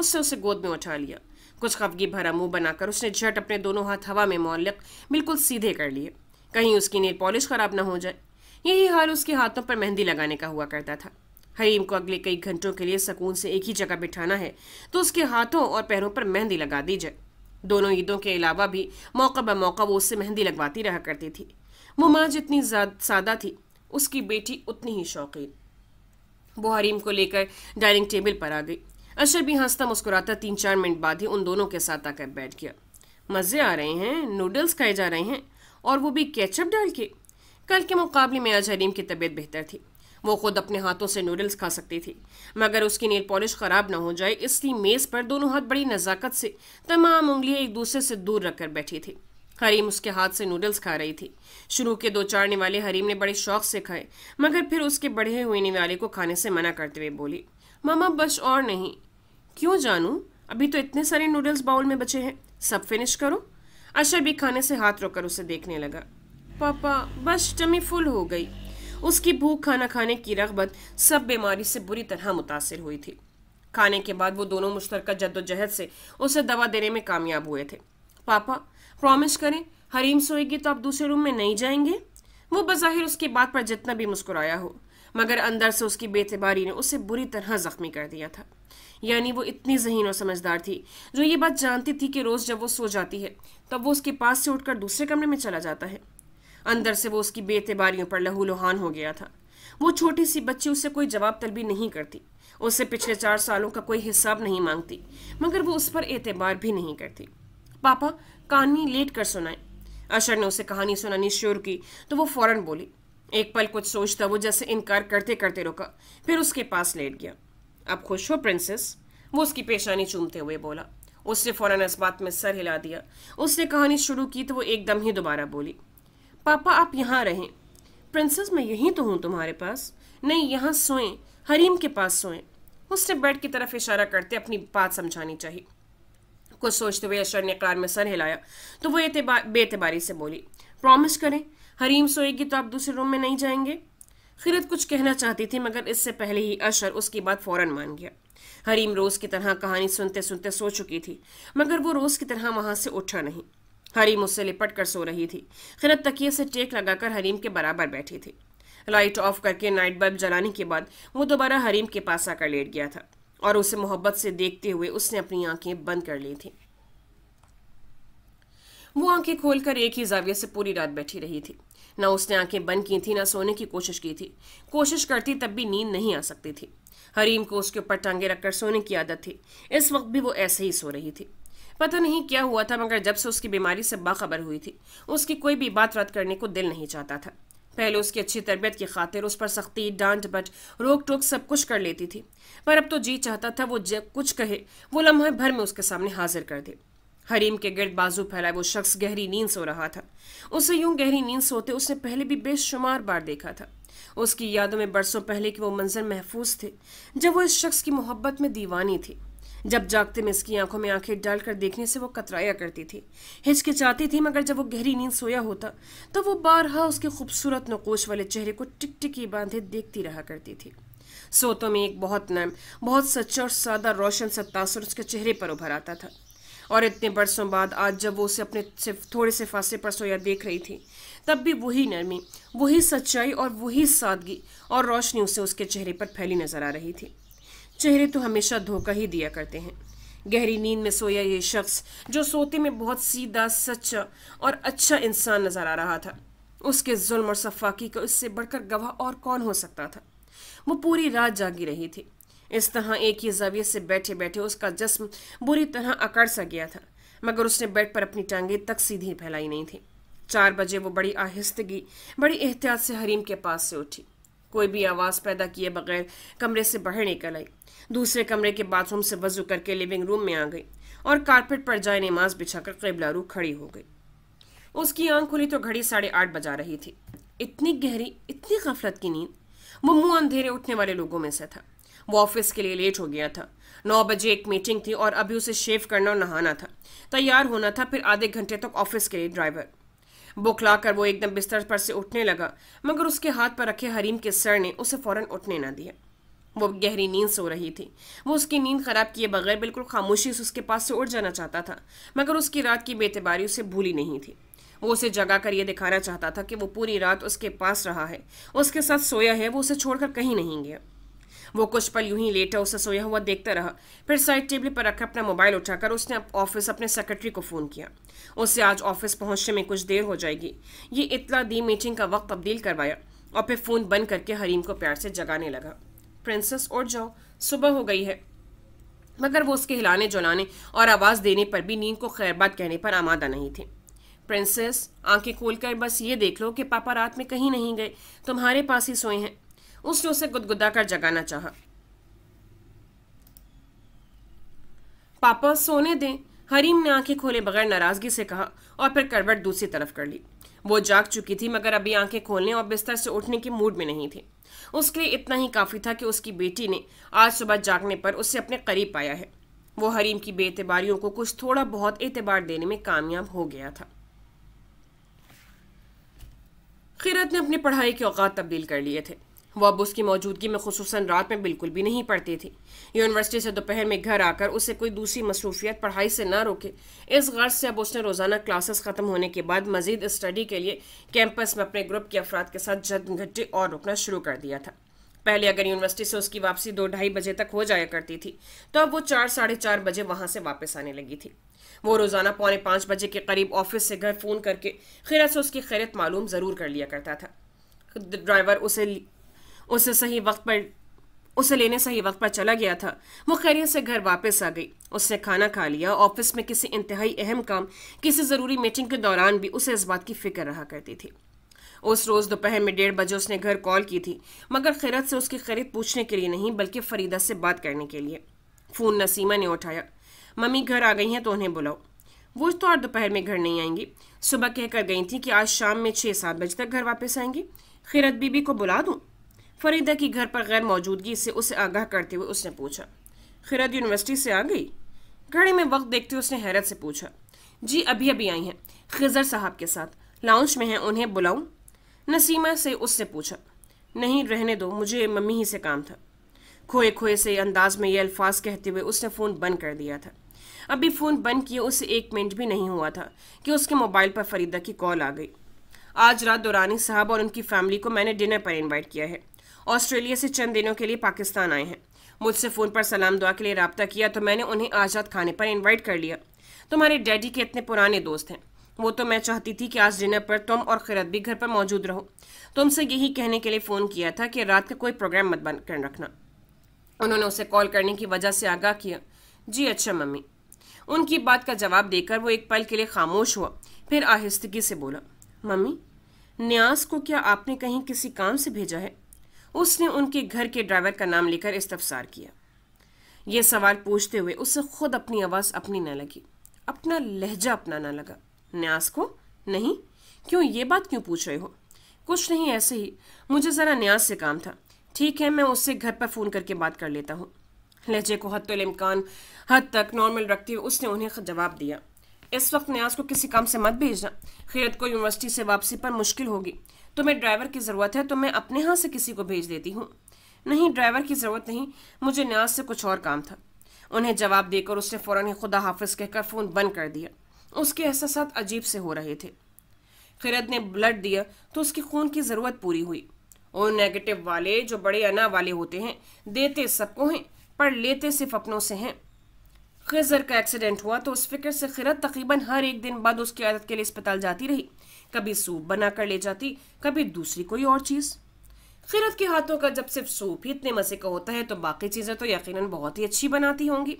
उससे उसे गोद में उठा लिया कुछ खफगी भरा मुंह बनाकर उसने झट अपने दोनों हाथ हवा में मोलक बिल्कुल सीधे कर लिए कहीं उसकी नेल पॉलिश खराब ना हो जाए यही हाल उसके हाथों पर मेहंदी लगाने का हुआ करता था हरीम को अगले कई घंटों के लिए सुकून से एक ही जगह बिठाना है तो उसके हाथों और पैरों पर मेहंदी लगा दी जाए दोनों ईदों के अलावा भी मौका ब मौका वो उससे मेहंदी लगवाती रहा करती थी वो माँ जितनी सादा थी उसकी बेटी उतनी ही शौकीन वो हरीम को लेकर डाइनिंग टेबल पर आ गई अशर भी हंसता मुस्कुराता तीन चार मिनट बाद ही उन दोनों के साथ आकर बैठ गया मज़े आ रहे हैं नूडल्स खाए जा रहे हैं और वो भी केचप डाल के कल के मुकाबले में आज हरीम की तबीयत बेहतर थी वो खुद अपने हाथों से नूडल्स खा सकती थी मगर उसकी नील पॉलिश ख़राब ना हो जाए इसलिए मेज़ पर दोनों हाथ बड़ी नज़ाकत से तमाम उंगलियाँ एक दूसरे से दूर रखकर बैठी थी हरीम उसके हाथ से नूडल्स खा रही थी शुरू के दो चार निवाले हरीम ने बड़े शौक से खाए मगर फिर उसके बढ़े हुए निवाले को खाने से मना करते हुए बोली मामा बस और नहीं क्यों जानूँ अभी तो इतने सारे नूडल्स बाउल में बचे हैं सब फिनिश करो अशर भी खाने से हाथ रोककर उसे देखने लगा पापा बस टमी फुल हो गई उसकी भूख खाना खाने की रगबत सब बीमारी से बुरी तरह मुतासर हुई थी खाने के बाद वो दोनों मुश्तरक जद्दोजहद से उसे दवा देने में कामयाब हुए थे पापा प्रॉमिस करें हरीम सोएगी तो आप दूसरे रूम में नहीं जाएंगे वो बज़ाहिर उसकी बात पर जितना भी मुस्कुराया हो मगर अंदर से उसकी बेतबारी ने उसे बुरी तरह ज़ख्मी कर दिया था यानी वो इतनी जहीन और समझदार थी जो ये बात जानती थी कि रोज़ जब वो सो जाती है तब वो उसके पास से उठकर दूसरे कमरे में चला जाता है अंदर से वो उसकी बेतबारियों पर लहूलुहान हो गया था वो छोटी सी बच्ची उससे कोई जवाब तलबी नहीं करती उससे पिछले चार सालों का कोई हिसाब नहीं मांगती मगर वो उस पर एतबार भी नहीं करती पापा कहानी लेट कर सुनाए अशर ने उसे कहानी सुनानी शुरू की तो वो फौरन बोली एक पल कुछ सोचता वो जैसे इनकार करते करते रुका फिर उसके पास लेट गया अब खुश हो प्रिंसेस वो उसकी पेशानी चूमते हुए बोला उसने फौरन इस बात में सर हिला दिया उसने कहानी शुरू की तो वो एकदम ही दोबारा बोली पापा आप यहाँ रहें प्रिंसेस मैं यहीं तो हूँ तुम्हारे पास नहीं यहाँ सोएं हरीम के पास सोएं उसने बेड की तरफ इशारा करते अपनी बात समझानी चाहिए कुछ सोचते हुए अशर ने कार में सर हिलाया तो वो बेतबारी से बोली प्रॉमिस करें हरीम सोएगी तो आप दूसरे रूम में नहीं जाएंगे खिरत कुछ कहना चाहती थी मगर इससे पहले ही अशर उसकी बात फौरन मान गया हरीम रोज़ की तरह कहानी सुनते सुनते सो चुकी थी मगर वो रोज़ की तरह वहाँ से उठा नहीं हरीम उससे लिपट कर सो रही थी खिरत तकिए से टेक लगाकर हरीम के बराबर बैठी थी लाइट ऑफ करके नाइट बल्ब जलाने के बाद वो दोबारा हरीम के पास आकर लेट गया था और उसे मोहब्बत से देखते हुए उसने अपनी आंखें बंद कर ली थी वो आंखें खोलकर एक ही जाविये से पूरी रात बैठी रही थी ना उसने आंखें बंद की थी ना सोने की कोशिश की थी कोशिश करती तब भी नींद नहीं आ सकती थी हरीम को उसके ऊपर टांगे रखकर सोने की आदत थी इस वक्त भी वो ऐसे ही सो रही थी पता नहीं क्या हुआ था मगर जब से उसकी बीमारी से बाखबर हुई थी उसकी कोई भी बात रद्द करने को दिल नहीं चाहता था पहले उसकी अच्छी तरबियत की खातिर उस पर सख्ती डांट बट रोक टोक सब कुछ कर लेती थी पर अब तो जी चाहता था वो जब कुछ कहे वो लम्हे भर में उसके सामने हाजिर कर दे हरीम के गिरद बाजू फैलाए वो शख्स गहरी नींद सो रहा था उसे यूं गहरी नींद सोते उसने पहले भी बेशुमार बार देखा था उसकी यादों में बरसों पहले के वो मंजर महफूज थे जब वो इस शख्स की मोहब्बत में दीवानी थी जब जागते में इसकी आंखों में आंखें डालकर देखने से वो कतराया करती थी हिचकिचाती थी मगर जब वो गहरी नींद सोया होता तो वो बारहा उसके खूबसूरत नकोश वाले चेहरे को टिकटिकी बांधे देखती रहा करती थी सोतों में एक बहुत नर्म बहुत सच्चा और सादा रोशन सा उसके चेहरे पर उभर आता था और इतने बरसों बाद आज जब वो उसे अपने सिर्फ थोड़े से फासले पर सोया देख रही थी तब भी वही नरमी वही सच्चाई और वही सादगी और रोशनी उसे उसके चेहरे पर फैली नजर आ रही थी चेहरे तो हमेशा धोखा ही दिया करते हैं गहरी नींद में सोया ये शख्स जो सोते में बहुत सीधा सच्चा और अच्छा इंसान नजर आ रहा था उसके जुल्म और सफाकी का उससे बढ़कर गवाह और कौन हो सकता था वो पूरी रात जागी रही थी इस तरह एक ही जाविये से बैठे बैठे उसका जस्म बुरी तरह अकड़ सा गया था मगर उसने बेड पर अपनी टांगें तक सीधी फैलाई नहीं थी चार बजे वो बड़ी आहिस्तगी बड़ी एहतियात से हरीम के पास से उठी कोई भी आवाज़ पैदा किए बगैर कमरे से बाहर निकल आई दूसरे कमरे के बाथरूम से वजू करके लिविंग रूम में आ गई और कारपेट पर जाए नमाज बिछा कर कबला रू खड़ी हो गई उसकी आंख खुली तो घड़ी साढ़े आठ बजा रही थी इतनी गहरी इतनी गफलत की नींद वो मुंह अंधेरे उठने वाले लोगों में से था वो ऑफिस के लिए लेट हो गया था नौ बजे एक मीटिंग थी और अभी उसे शेव करना और नहाना था तैयार होना था फिर आधे घंटे तक ऑफिस के लिए ड्राइवर बुखला कर वो एकदम बिस्तर पर से उठने लगा मगर उसके हाथ पर रखे हरीम के सर ने उसे फौरन उठने ना दिया वो गहरी नींद सो रही थी वो उसकी नींद खराब किए बगैर बिल्कुल खामोशी से उसके पास से उड़ जाना चाहता था मगर उसकी रात की बेतबारी उसे भूली नहीं थी वो उसे जगा कर ये दिखाना चाहता था कि वो पूरी रात उसके पास रहा है उसके साथ सोया है वो उसे छोड़कर कहीं नहीं गया वो कुछ पल यूं ही लेटा उसे सोया हुआ देखता रहा फिर साइड टेबल पर रखकर अपना मोबाइल उठाकर उसने ऑफिस अपने सेक्रेटरी को फ़ोन किया उससे आज ऑफिस पहुंचने में कुछ देर हो जाएगी ये इतला दी मीटिंग का वक्त तब्दील करवाया और फिर फ़ोन बंद करके हरीम को प्यार से जगाने लगा प्रिंसेस उठ जाओ सुबह हो गई है मगर वो उसके हिलाने जुलाने और आवाज़ देने पर भी नींद को खैरबाद कहने पर आमादा नहीं थे प्रिंसेस आंखें खोलकर बस ये देख लो कि पापा रात में कहीं नहीं गए तुम्हारे पास ही सोए हैं उसने उसे गुदगुदा कर जगाना चाहा पापा सोने दें हरीम ने आंखें खोले बगैर नाराजगी से कहा और फिर करवट दूसरी तरफ कर ली वो जाग चुकी थी मगर अभी आंखें खोलने और बिस्तर से उठने के मूड में नहीं थी उसके लिए इतना ही काफ़ी था कि उसकी बेटी ने आज सुबह जागने पर उससे अपने करीब पाया है वो हरीम की बेतबारियों को कुछ थोड़ा बहुत एतबार देने में कामयाब हो गया था खीरत ने अपनी पढ़ाई के औकात तब्दील कर लिए थे वह अब उसकी मौजूदगी में खसूस रात में बिल्कुल भी नहीं पढ़ती थी यूनिवर्सिटी से दोपहर में घर आकर उसे कोई दूसरी मसरूफियत पढ़ाई से ना रोके इस गर्ज से अब उसने रोज़ाना क्लासेस ख़त्म होने के बाद मजीद स्टडी के लिए कैंपस में अपने ग्रुप के अफराद के साथ जद घट्टी और रुकना शुरू कर दिया था पहले अगर यूनिवर्सिटी से उसकी वापसी दो ढाई बजे तक हो जाया करती थी तो अब वो चार साढ़े चार बजे वहाँ से वापस आने लगी थी वो रोज़ाना पौने पाँच बजे के करीब ऑफिस से घर फ़ोन करके खेरा से उसकी खैरत मालूम ज़रूर कर लिया करता था ड्राइवर उसे उसे सही वक्त पर उसे लेने सही वक्त पर चला गया था वो खैरियत से घर वापस आ गई उसने खाना खा लिया ऑफिस में किसी इंतहाई अहम काम किसी ज़रूरी मीटिंग के दौरान भी उसे इस बात की फिक्र रहा करती थी उस रोज़ दोपहर में डेढ़ बजे उसने घर कॉल की थी मगर खैरत से उसकी खरीद पूछने के लिए नहीं बल्कि फरीदा से बात करने के लिए फ़ोन नसीमा ने उठाया मम्मी घर आ गई हैं तो उन्हें बुलाओ वो तो और दोपहर में घर नहीं आएंगी सुबह कहकर गई थी कि आज शाम में छः सात बजे तक घर वापस आएंगी खिरत बीबी को बुला दूँ फरीदा की घर पर गैर मौजूदगी से उसे आगाह करते हुए उसने पूछा खिरद यूनिवर्सिटी से आ गई घड़ी में वक्त देखते हुए उसने हैरत से पूछा जी अभी अभी आई हैं खिजर साहब के साथ लाउंज में हैं उन्हें बुलाऊं नसीमा से उससे पूछा नहीं रहने दो मुझे मम्मी ही से काम था खोए खोए से अंदाज में ये अल्फाज कहते हुए उसने फ़ोन बंद कर दिया था अभी फ़ोन बंद किए उसे एक मिनट भी नहीं हुआ था कि उसके मोबाइल पर फरीदा की कॉल आ गई आज रात दौरानी साहब और उनकी फैमिली को मैंने डिनर पर इनवाइट किया है ऑस्ट्रेलिया से चंद दिनों के लिए पाकिस्तान आए हैं मुझसे फ़ोन पर सलाम दुआ के लिए रबता किया तो मैंने उन्हें आज़ाद खाने पर इनवाइट कर लिया तुम्हारे डैडी के इतने पुराने दोस्त हैं वो तो मैं चाहती थी कि आज डिनर पर तुम और खिरत भी घर पर मौजूद रहो तुमसे यही कहने के लिए फ़ोन किया था कि रात का कोई प्रोग्राम मत बन कर रखना उन्होंने उसे कॉल करने की वजह से आगाह किया जी अच्छा मम्मी उनकी बात का जवाब देकर वो एक पल के लिए खामोश हुआ फिर आहिस्तगी से बोला मम्मी न्यास को क्या आपने कहीं किसी काम से भेजा है उसने उनके घर के ड्राइवर का नाम लेकर इस्तफसार किया ये सवाल पूछते हुए उसे खुद अपनी आवाज़ अपनी न लगी अपना लहजा अपना ना लगा न्यास को नहीं क्यों ये बात क्यों पूछ रहे हो कुछ नहीं ऐसे ही मुझे ज़रा न्यास से काम था ठीक है मैं उससे घर पर फ़ोन करके बात कर लेता हूँ लहजे को हद इम्कान हद तक नॉर्मल रखते हुए उसने उन्हें जवाब दिया इस वक्त न्याज को किसी काम से मत भेजना खैरत को यूनिवर्सिटी से वापसी पर मुश्किल होगी तुम्हें ड्राइवर की ज़रूरत है तो मैं अपने यहाँ से किसी को भेज देती हूँ नहीं ड्राइवर की ज़रूरत नहीं मुझे न्याज से कुछ और काम था उन्हें जवाब देकर उसने फ़ौरन ही खुदा हाफिज कहकर फ़ोन बंद कर दिया उसके एहसास अजीब से हो रहे थे खिरत ने ब्लड दिया तो उसकी खून की ज़रूरत पूरी हुई और नेगेटिव वाले जो बड़े अना वाले होते हैं देते सबको हैं पर लेते सिर्फ अपनों से हैं खजर का एक्सीडेंट हुआ तो उस फिक्र से खिरत तकरीबन हर एक दिन बाद उसकी आदत के लिए अस्पताल जाती रही कभी सूप बनाकर ले जाती कभी दूसरी कोई और चीज़ खिरत के हाथों का जब सिर्फ सूप ही इतने मज़े का होता है तो बाकी चीज़ें तो यकीनन बहुत ही अच्छी बनाती होंगी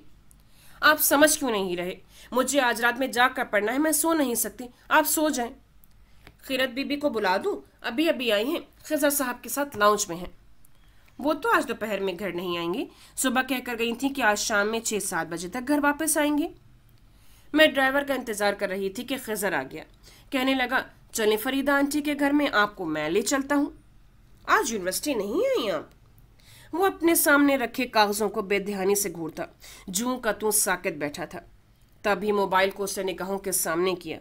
आप समझ क्यों नहीं रहे मुझे आज रात में जाग कर पढ़ना है मैं सो नहीं सकती आप सो जाए खिरत बीबी को बुला दू अभी अभी आई हैं खजर साहब के साथ लाउंज में है वो तो आज दोपहर में घर नहीं आएंगी सुबह कहकर गई थी कि आज शाम में छः सात बजे तक घर वापस आएंगे मैं ड्राइवर का इंतज़ार कर रही थी कि खजर आ गया कहने लगा चलें फरीदा आंटी के घर में आपको मैं ले चलता हूँ आज यूनिवर्सिटी नहीं आई आप वो अपने सामने रखे कागजों को बेध्यानी से घूरता जू का तू साकेत बैठा था तभी मोबाइल को उसने निगाहों के सामने किया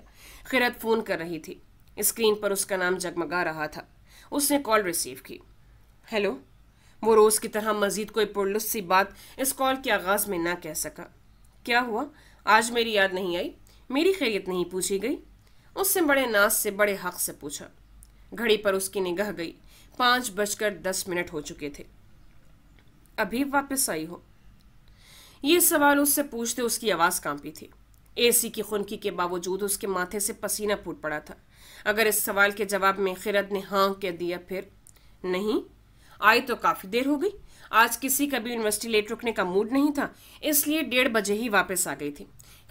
खिरत फ़ोन कर रही थी स्क्रीन पर उसका नाम जगमगा रहा था उसने कॉल रिसीव की हेलो वो रोज़ की तरह मजीद कोई पुरलुस सी बात इस कॉल के आगाज़ में ना कह सका क्या हुआ आज मेरी याद नहीं आई मेरी खैरियत नहीं पूछी गई उससे बड़े नाश से बड़े हक से पूछा घड़ी पर उसकी निगाह गई पाँच बजकर दस मिनट हो चुके थे अभी वापस आई हो ये सवाल उससे पूछते उसकी आवाज़ कांपी थी एसी की खुनकी के बावजूद उसके माथे से पसीना फूट पड़ा था अगर इस सवाल के जवाब में खिरत ने हाँ कह दिया फिर नहीं आई तो काफ़ी देर हो गई आज किसी का भी यूनिवर्सिटी लेट रुकने का मूड नहीं था इसलिए डेढ़ बजे ही वापस आ गई थी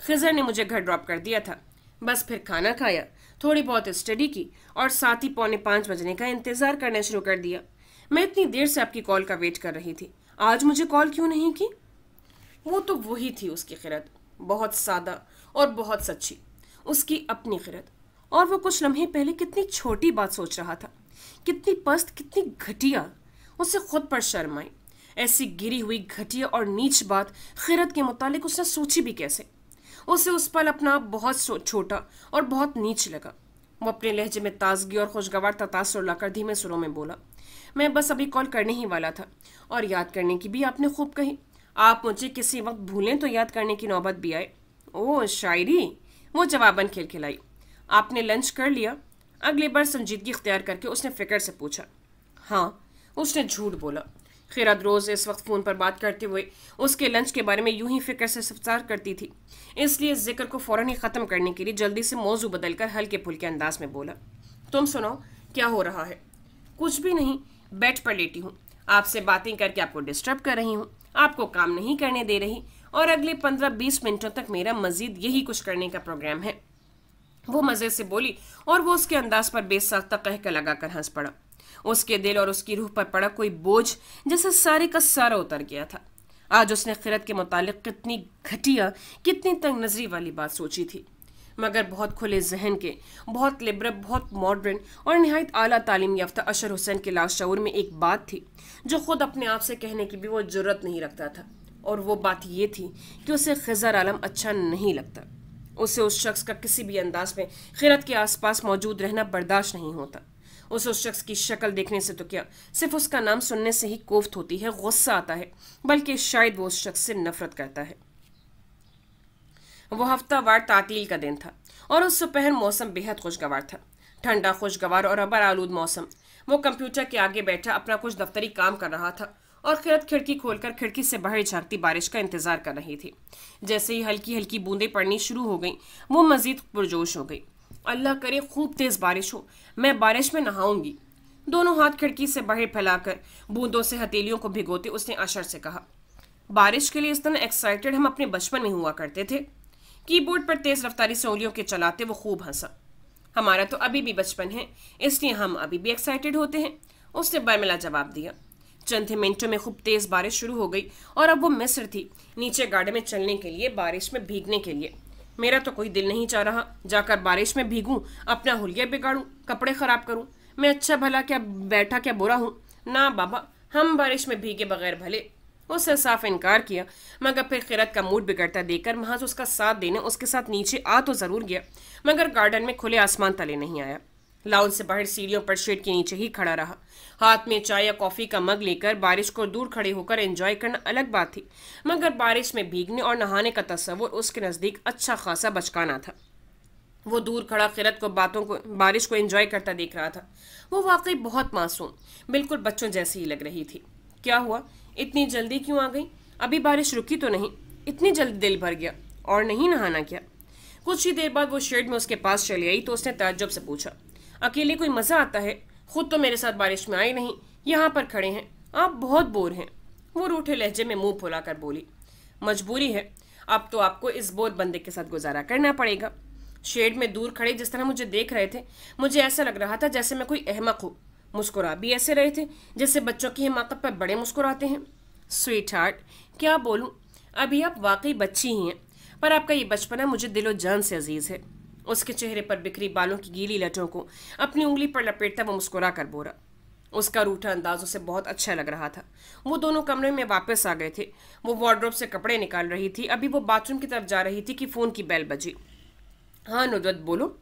खिजर ने मुझे घर ड्रॉप कर दिया था बस फिर खाना खाया थोड़ी बहुत स्टडी की और साथ ही पौने पाँच बजने का इंतज़ार करना शुरू कर दिया मैं इतनी देर से आपकी कॉल का वेट कर रही थी आज मुझे कॉल क्यों नहीं की वो तो वही थी उसकी खिरत बहुत सादा और बहुत सच्ची उसकी अपनी खिरत और वो कुछ लम्हे पहले कितनी छोटी बात सोच रहा था कितनी पस्त कितनी घटिया उसे खुद पर शर्म आई ऐसी गिरी हुई घटिया और नीच बात खिरत के मुतालिक उसने सोची भी कैसे उसे उस पल अपना बहुत छोटा और बहुत नीच लगा वो अपने लहजे में ताजगी और खुशगवार तासुर लाकर धीमे सुरों में बोला मैं बस अभी कॉल करने ही वाला था और याद करने की भी आपने खूब कही आप मुझे किसी वक्त भूलें तो याद करने की नौबत भी आए ओ शायरी वो जवाबन खेल खिलाई आपने लंच कर लिया अगली बार संजीदगी इख्तियार करके उसने फिक्र से पूछा हाँ उसने झूठ बोला खैरात रोज़ इस वक्त फ़ोन पर बात करते हुए उसके लंच के बारे में यूं ही फिक्र से सफ्तार करती थी इसलिए जिक्र को फ़ौर ही ख़त्म करने के लिए जल्दी से मौजू बदल कर हल्के फुल्के अंदाज में बोला तुम सुनाओ क्या हो रहा है कुछ भी नहीं बैट पर लेटी हूँ आपसे बातें करके आपको डिस्टर्ब कर रही हूँ आपको काम नहीं करने दे रही और अगले पंद्रह बीस मिनटों तक मेरा मजीद यही कुछ करने का प्रोग्राम है वो मज़े से बोली और वो उसके अंदाज पर बेसाख्ता कहकर लगाकर हंस पड़ा उसके दिल और उसकी रूह पर पड़ा कोई बोझ जैसे सारे का सारा उतर गया था आज उसने खिरत के मुतालिक कितनी घटिया कितनी तंग नजरी वाली बात सोची थी मगर बहुत खुले जहन के बहुत लिबरल बहुत मॉडर्न और नहायत आला तालीम याफ्ता अशर हुसैन के लाशूर में एक बात थी जो खुद अपने आप से कहने की भी वो जरूरत नहीं रखता था और वो बात ये थी कि उसे खजर आलम अच्छा नहीं लगता उसे उस शख्स का किसी भी अंदाज में खिरत के आसपास मौजूद रहना बर्दाश्त नहीं होता उस उस शख्स की शक्ल देखने से तो क्या सिर्फ उसका नाम सुनने से ही कोफ्त होती है गुस्सा आता है बल्कि शायद वो उस शख्स से नफरत करता है वो वार तातील का दिन था और उस सुपहर मौसम बेहद खुशगवार था ठंडा खुशगवार और अबर आलूद मौसम वो कंप्यूटर के आगे बैठा अपना कुछ दफ्तरी काम कर रहा था और खिरत खिड़की खोलकर खिड़की से बाहर झाँकती बारिश का इंतजार कर रही थी जैसे ही हल्की हल्की बूंदें पड़नी शुरू हो गईं वो मजीद पुरजोश हो गई अल्लाह करे खूब तेज़ बारिश हो मैं बारिश में नहाऊंगी दोनों हाथ खिड़की से बाहर फैलाकर बूंदों से हथेलियों को भिगोते उसने अशर से कहा बारिश के लिए इस तरह एक्साइटेड हम अपने बचपन में हुआ करते थे कीबोर्ड पर तेज़ रफ्तारी से उंगलियों के चलाते वो खूब हंसा हमारा तो अभी भी बचपन है इसलिए हम अभी भी एक्साइटेड होते हैं उसने बरमिला जवाब दिया चंद मिनटों में खूब तेज़ बारिश शुरू हो गई और अब वो मिस्र थी नीचे गार्डन में चलने के लिए बारिश में भीगने के लिए मेरा तो कोई दिल नहीं चाह रहा जाकर बारिश में भीगूँ अपना हुलिया बिगाड़ूँ कपड़े खराब करूँ मैं अच्छा भला क्या बैठा क्या बुरा हूँ ना बाबा हम बारिश में भीगे बगैर भले उसने साफ इनकार किया मगर फिर खिरत का मूड बिगड़ता देखकर महज उसका साथ देने उसके साथ नीचे आ तो ज़रूर गया मगर गार्डन में खुले आसमान तले नहीं आया लाउन से बाहर सीढ़ियों पर शेड के नीचे ही खड़ा रहा हाथ में चाय या कॉफी का मग लेकर बारिश को दूर खड़े होकर एंजॉय करना अलग बात थी मगर बारिश में भीगने और नहाने का तस्वुर उसके नज़दीक अच्छा खासा बचकाना था वो दूर खड़ा खिरत को बातों को बारिश को एंजॉय करता देख रहा था वो वाकई बहुत मासूम बिल्कुल बच्चों जैसी ही लग रही थी क्या हुआ इतनी जल्दी क्यों आ गई अभी बारिश रुकी तो नहीं इतनी जल्दी दिल भर गया और नहीं नहाना क्या कुछ ही देर बाद वो शेड में उसके पास चली आई तो उसने ताज्जुब से पूछा अकेले कोई मज़ा आता है खुद तो मेरे साथ बारिश में आई नहीं यहाँ पर खड़े हैं आप बहुत बोर हैं वो रूठे लहजे में मुंह कर बोली मजबूरी है अब तो आपको इस बोर बंदे के साथ गुजारा करना पड़ेगा शेड में दूर खड़े जिस तरह मुझे देख रहे थे मुझे ऐसा लग रहा था जैसे मैं कोई अहमक हूँ मुस्कुरा भी ऐसे रहे थे जैसे बच्चों की हिमाकत पर बड़े मुस्कुराते हैं स्वीट हार्ट क्या बोलूँ अभी आप वाकई बच्ची ही हैं पर आपका ये बचपना मुझे दिलो जान से अजीज़ है उसके चेहरे पर बिखरी बालों की गीली लटों को अपनी उंगली पर लपेटता वो मुस्कुरा कर बोरा उसका रूठा अंदाज उसे बहुत अच्छा लग रहा था वो दोनों कमरे में वापस आ गए थे वो वार्ड्रोब से कपड़े निकाल रही थी अभी वो बाथरूम की तरफ जा रही थी कि फ़ोन की बेल बजी हाँ नुदत बोलो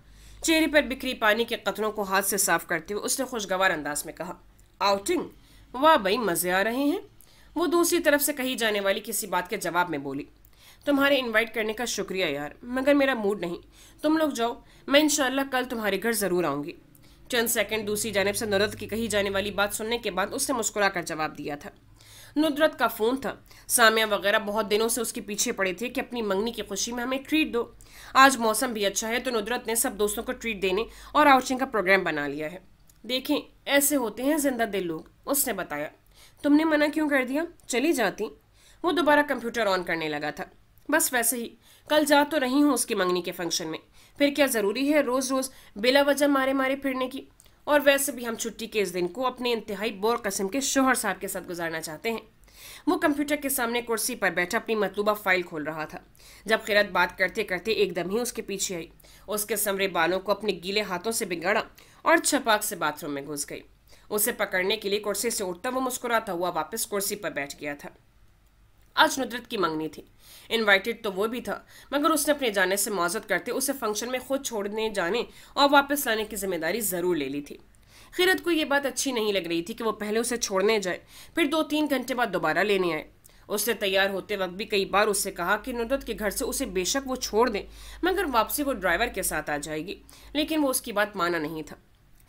चेहरे पर बिखरी पानी के कतरों को हाथ से साफ करते हुए उसने खुशगवार अंदाज में कहा आउटिंग वाह भाई मज़े आ रहे हैं वो दूसरी तरफ से कही जाने वाली किसी बात के जवाब में बोली तुम्हारे इनवाइट करने का शुक्रिया यार मगर मेरा मूड नहीं तुम लोग जाओ मैं इनशाला कल तुम्हारे घर ज़रूर आऊँगी चंद सेकंड दूसरी जानब से नुरत की कही जाने वाली बात सुनने के बाद उसने मुस्कुरा कर जवाब दिया था नुदरत का फ़ोन था सामिया वगैरह बहुत दिनों से उसके पीछे पड़े थे कि अपनी मंगनी की खुशी में हमें ट्रीट दो आज मौसम भी अच्छा है तो नुदरत ने सब दोस्तों को ट्रीट देने और आउटिंग का प्रोग्राम बना लिया है देखें ऐसे होते हैं जिंदा दिल लोग उसने बताया तुमने मना क्यों कर दिया चली जाती वो दोबारा कंप्यूटर ऑन करने लगा था बस वैसे ही कल जा तो रही हूँ उसकी मंगनी के फंक्शन में फिर क्या ज़रूरी है रोज़ रोज़ बिला वजह मारे मारे फिरने की और वैसे भी हम छुट्टी के इस दिन को अपने इंतहाई बोर कस्म के शोहर साहब के साथ गुजारना चाहते हैं वो कंप्यूटर के सामने कुर्सी पर बैठा अपनी मतलूबा फाइल खोल रहा था जब खिरत बात करते करते एकदम ही उसके पीछे आई उसके समरे बालों को अपने गीले हाथों से बिगाड़ा और छपाक से बाथरूम में घुस गई उसे पकड़ने के लिए कुर्सी से उठता वो मुस्कुराता हुआ वापस कुर्सी पर बैठ गया था आज नुदरत की मंगनी थी इनवाइटेड तो वो भी था मगर उसने अपने जाने से माजत करते उसे फंक्शन में खुद छोड़ने जाने और वापस लाने की जिम्मेदारी ज़रूर ले ली थी खीरत को ये बात अच्छी नहीं लग रही थी कि वो पहले उसे छोड़ने जाए फिर दो तीन घंटे बाद दोबारा लेने आए उसने तैयार होते वक्त भी कई बार उससे कहा कि नुदरत के घर से उसे बेशक वो छोड़ दे मगर वापसी वो ड्राइवर के साथ आ जाएगी लेकिन वो उसकी बात माना नहीं था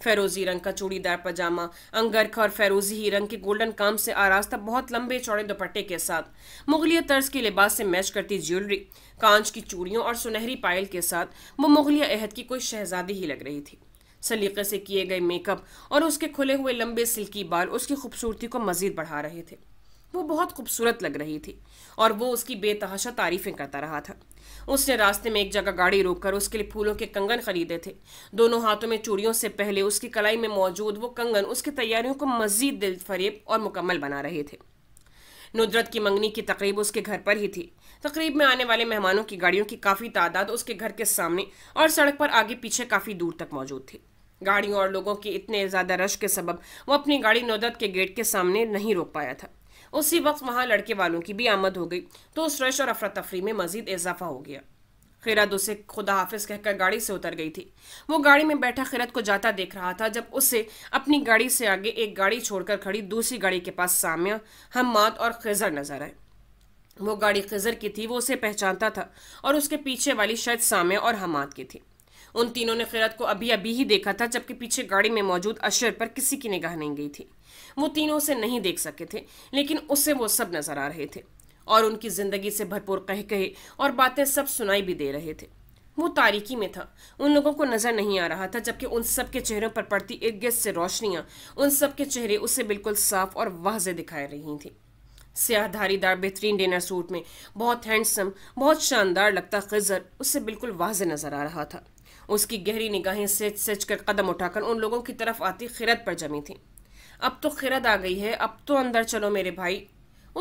फेरोजी रंग का चूड़ीदार पजामा अंगरखा और फेरोजी ही रंग के गोल्डन काम से आरास्ता बहुत लंबे चौड़े दुपट्टे के साथ मुगलिया तर्ज के लिबास से मैच करती ज्वेलरी कांच की चूड़ियों और सुनहरी पायल के साथ वो मुगलिया अहद की कोई शहजादी ही लग रही थी सलीके से किए गए मेकअप और उसके खुले हुए लंबे सिल्की बाल उसकी खूबसूरती को मजीद बढ़ा रहे थे वो बहुत खूबसूरत लग रही थी और वो उसकी बेतहाशा तारीफें करता रहा था उसने रास्ते में एक जगह गाड़ी रोककर उसके लिए फूलों के कंगन खरीदे थे दोनों हाथों में चूड़ियों से पहले उसकी कलाई में मौजूद वो कंगन उसकी तैयारियों को मजीद दिल फरेब और मुकम्मल बना रहे थे नुदरत की मंगनी की तकरीब उसके घर पर ही थी तकरीब में आने वाले मेहमानों की गाड़ियों की काफ़ी तादाद उसके घर के सामने और सड़क पर आगे पीछे काफ़ी दूर तक मौजूद थी गाड़ियों और लोगों के इतने ज़्यादा रश के सबब वो अपनी गाड़ी नुदरत के गेट के सामने नहीं रोक पाया था उसी वक्त वहाँ लड़के वालों की भी आमद हो गई तो उस रश और अफरा तफरी में मजीद इजाफा हो गया खिरत उसे खुदा हाफिज कहकर गाड़ी से उतर गई थी वो गाड़ी में बैठा खिरत को जाता देख रहा था जब उसे अपनी गाड़ी से आगे एक गाड़ी छोड़कर खड़ी दूसरी गाड़ी के पास सामिया हमाद और खजर नजर आए वो गाड़ी खजर की थी वो उसे पहचानता था और उसके पीछे वाली शायद सामिया और हमाद की थी उन तीनों ने खिरत को अभी अभी ही देखा था जबकि पीछे गाड़ी में मौजूद अशर पर किसी की निगाह नहीं गई थी वो तीनों से नहीं देख सके थे लेकिन उससे वो सब नजर आ रहे थे और उनकी जिंदगी से भरपूर कह कहे और बातें सब सुनाई भी दे रहे थे वो तारीकी में था उन लोगों को नजर नहीं आ रहा था जबकि उन सब के चेहरों पर पड़ती एक गैस से रोशनियां उन सब के चेहरे उसे बिल्कुल साफ और वाजे दिखाई रही थी सियाहधारीदार बेहतरीन डिनर सूट में बहुत हैंडसम बहुत शानदार लगता खजर उससे बिल्कुल वाज नजर आ रहा था उसकी गहरी निगाहें सेच सेच कर कदम उठाकर उन लोगों की तरफ आती खिरत पर जमी थी अब तो खिरद आ गई है अब तो अंदर चलो मेरे भाई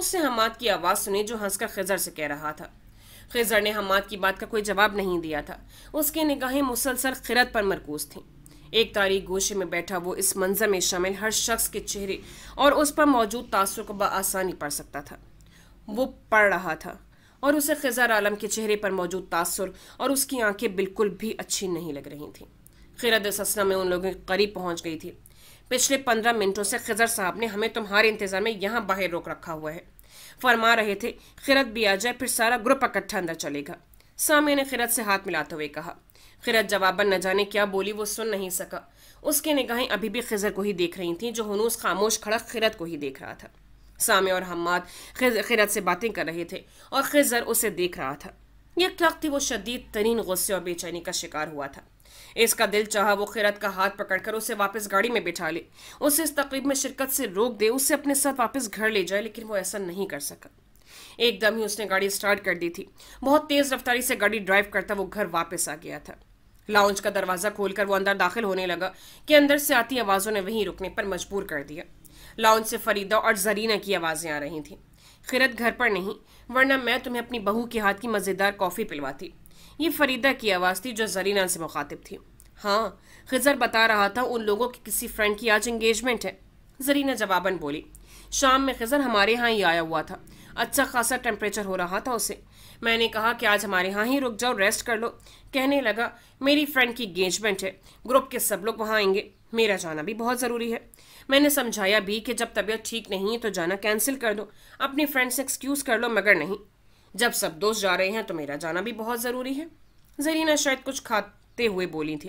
उससे हमाद की आवाज़ सुनी जो हंसकर खिजर से कह रहा था खिजर ने हमाद की बात का कोई जवाब नहीं दिया था उसकी निगाहें मुसलसल खिरत पर मरकूज थीं एक तारीख गोशे में बैठा वो इस मंजर में शामिल हर शख्स के चेहरे और उस पर मौजूद तासर को बसानी पढ़ सकता था वो पढ़ रहा था और उसे खिजर आलम के चेहरे पर मौजूद तासर और उसकी आंखें बिल्कुल भी अच्छी नहीं लग रही थीं खिरत ससना में उन लोगों के करीब पहुंच गई थी पिछले पंद्रह मिनटों से खजर साहब ने हमें तुम्हारे इंतज़ार में यहाँ बाहर रोक रखा हुआ है फरमा रहे थे खिरत भी आ जाए फिर सारा ग्रुप इकट्ठा अंदर चलेगा सामिया ने खिरत से हाथ मिलाते हुए कहा खिरत जवाबन न जाने क्या बोली वो सुन नहीं सका उसकी निगाहें अभी भी खिजर को ही देख रही थीं जो हनूस खामोश खड़क खिरत को ही देख रहा था सामे और हम्माद खिरत से बातें कर रहे थे और खिजर उसे देख रहा था यह क्लक थी वो शदीद तरीन गुस्से और बेचैनी का शिकार हुआ था इसका दिल चाह वो खिरत का हाथ पकड़कर उसे वापस गाड़ी में बिठा ले उसे इस तकरीब में शिरकत से रोक दे उसे अपने साथ वापस घर ले जाए लेकिन वो ऐसा नहीं कर सका एकदम ही उसने गाड़ी स्टार्ट कर दी थी बहुत तेज़ रफ्तारी से गाड़ी ड्राइव करता वो घर वापस आ गया था लाउंज का दरवाज़ा खोलकर वो अंदर दाखिल होने लगा कि अंदर से आती आवाज़ों ने वहीं रुकने पर मजबूर कर दिया लाउंज से फरीदा और जरीना की आवाज़ें आ रही थी खिरत घर पर नहीं वरना मैं तुम्हें अपनी बहू के हाथ की मज़ेदार कॉफ़ी पिलवाती ये फरीदा की आवाज़ थी जो जरीना से मुखातिब थी हाँ खजर बता रहा था उन लोगों की किसी फ्रेंड की आज इंगेजमेंट है जरीना जवाबन बोली शाम में खजर हमारे यहाँ ही आया हुआ था अच्छा खासा टेम्परेचर हो रहा था उसे मैंने कहा कि आज हमारे यहाँ ही रुक जाओ रेस्ट कर लो कहने लगा मेरी फ्रेंड की इंगेजमेंट है ग्रुप के सब लोग वहाँ आएंगे मेरा जाना भी बहुत ज़रूरी है मैंने समझाया भी कि जब तबीयत ठीक नहीं है तो जाना कैंसिल कर दो अपनी फ्रेंड से एक्सक्यूज़ कर लो मगर नहीं जब सब दोस्त जा रहे हैं तो मेरा जाना भी बहुत ज़रूरी है जरीना शायद कुछ खाते हुए बोली थी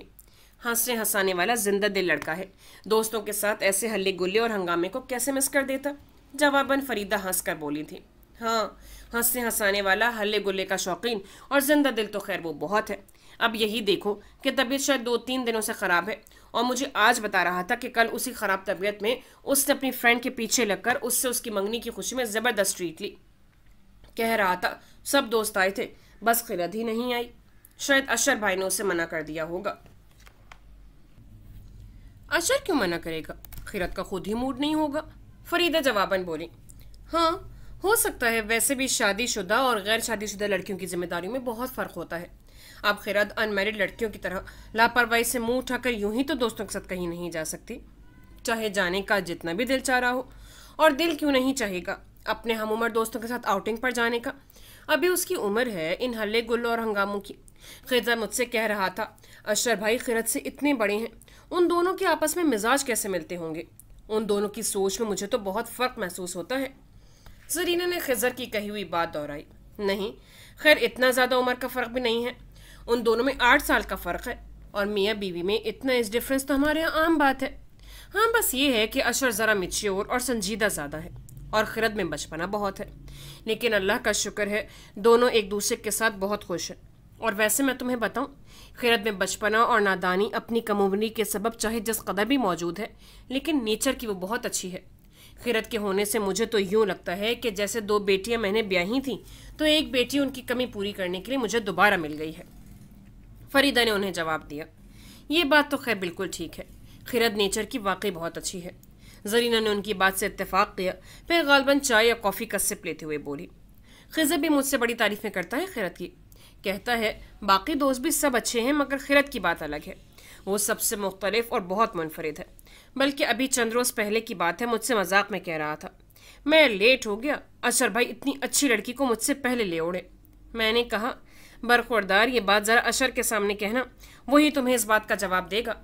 हंसने हंसाने वाला जिंदा दिल लड़का है दोस्तों के साथ ऐसे हल्ले गुल्ले और हंगामे को कैसे मिस कर देता जवाबन फरीदा हंस कर बोली थी हाँ हंसने हंसाने वाला हल्ले गुल्ले का शौकीन और जिंदा दिल तो खैर वो बहुत है अब यही देखो कि तबीयत शायद दो तीन दिनों से ख़राब है और मुझे आज बता रहा था कि कल उसी ख़राब तबीयत में उसने अपनी फ्रेंड के पीछे लगकर उससे उसकी मंगनी की खुशी में ज़बरदस्त ट्रीट ली कह रहा था सब दोस्त आए थे बस खिलत ही नहीं आई शायद अशर भाई ने उसे मना कर दिया होगा अशर क्यों मना करेगा खिरत का खुद ही मूड नहीं होगा फरीदा जवाबन बोली हाँ हो सकता है वैसे भी शादीशुदा और गैर शादीशुदा लड़कियों की जिम्मेदारी में बहुत फ़र्क होता है अब खिरत अनमेरिड लड़कियों की तरह लापरवाही से मुंह उठाकर यूं ही तो दोस्तों के साथ कहीं नहीं जा सकती चाहे जाने का जितना भी दिल चाह रहा हो और दिल क्यों नहीं चाहेगा अपने हम उम्र दोस्तों के साथ आउटिंग पर जाने का अभी उसकी उम्र है इन हल्ले गुल्लों और हंगामों की खिजा मुझसे कह रहा था अशर भाई खिरत से इतने बड़े हैं उन दोनों के आपस में मिजाज कैसे मिलते होंगे उन दोनों की सोच में मुझे तो बहुत फ़र्क महसूस होता है जरीना ने खजर की कही हुई बात दोहराई नहीं खैर इतना ज़्यादा उम्र का फ़र्क भी नहीं है उन दोनों में आठ साल का फ़र्क है और मियाँ बीवी में इतना इस डिफरेंस तो हमारे यहाँ आम बात है हाँ बस ये है कि अशर ज़रा मिच्योर और संजीदा ज़्यादा है और खिरत में बचपना बहुत है लेकिन अल्लाह का शुक्र है दोनों एक दूसरे के साथ बहुत खुश हैं और वैसे मैं तुम्हें बताऊं खिरत में बचपना और नादानी अपनी कमोबनी के सबब चाहे जिस कदर भी मौजूद है लेकिन नेचर की वो बहुत अच्छी है खिरत के होने से मुझे तो यूँ लगता है कि जैसे दो बेटियाँ मैंने ब्याही थीं तो एक बेटी उनकी कमी पूरी करने के लिए मुझे दोबारा मिल गई है फरीदा ने उन्हें जवाब दिया ये बात तो खैर बिल्कुल ठीक है खिरत नेचर की वाकई बहुत अच्छी है जरीना ने उनकी बात से इतफ़ाक़ किया फिर गालबन चाय या कॉफ़ी का सिप लेते हुए बोली खिजर भी मुझसे बड़ी तारीफ़ें करता है खिरत की कहता है बाकी दोस्त भी सब अच्छे हैं मगर खिरत की बात अलग है वो सबसे मुख्तलिफ और बहुत मुनफरद है बल्कि अभी चंद रोज़ पहले की बात है मुझसे मजाक में कह रहा था मैं लेट हो गया अशर भाई इतनी अच्छी लड़की को मुझसे पहले ले उड़े मैंने कहा बरखुरदार ये बात ज़रा अशर के सामने कहना वही तुम्हें इस बात का जवाब देगा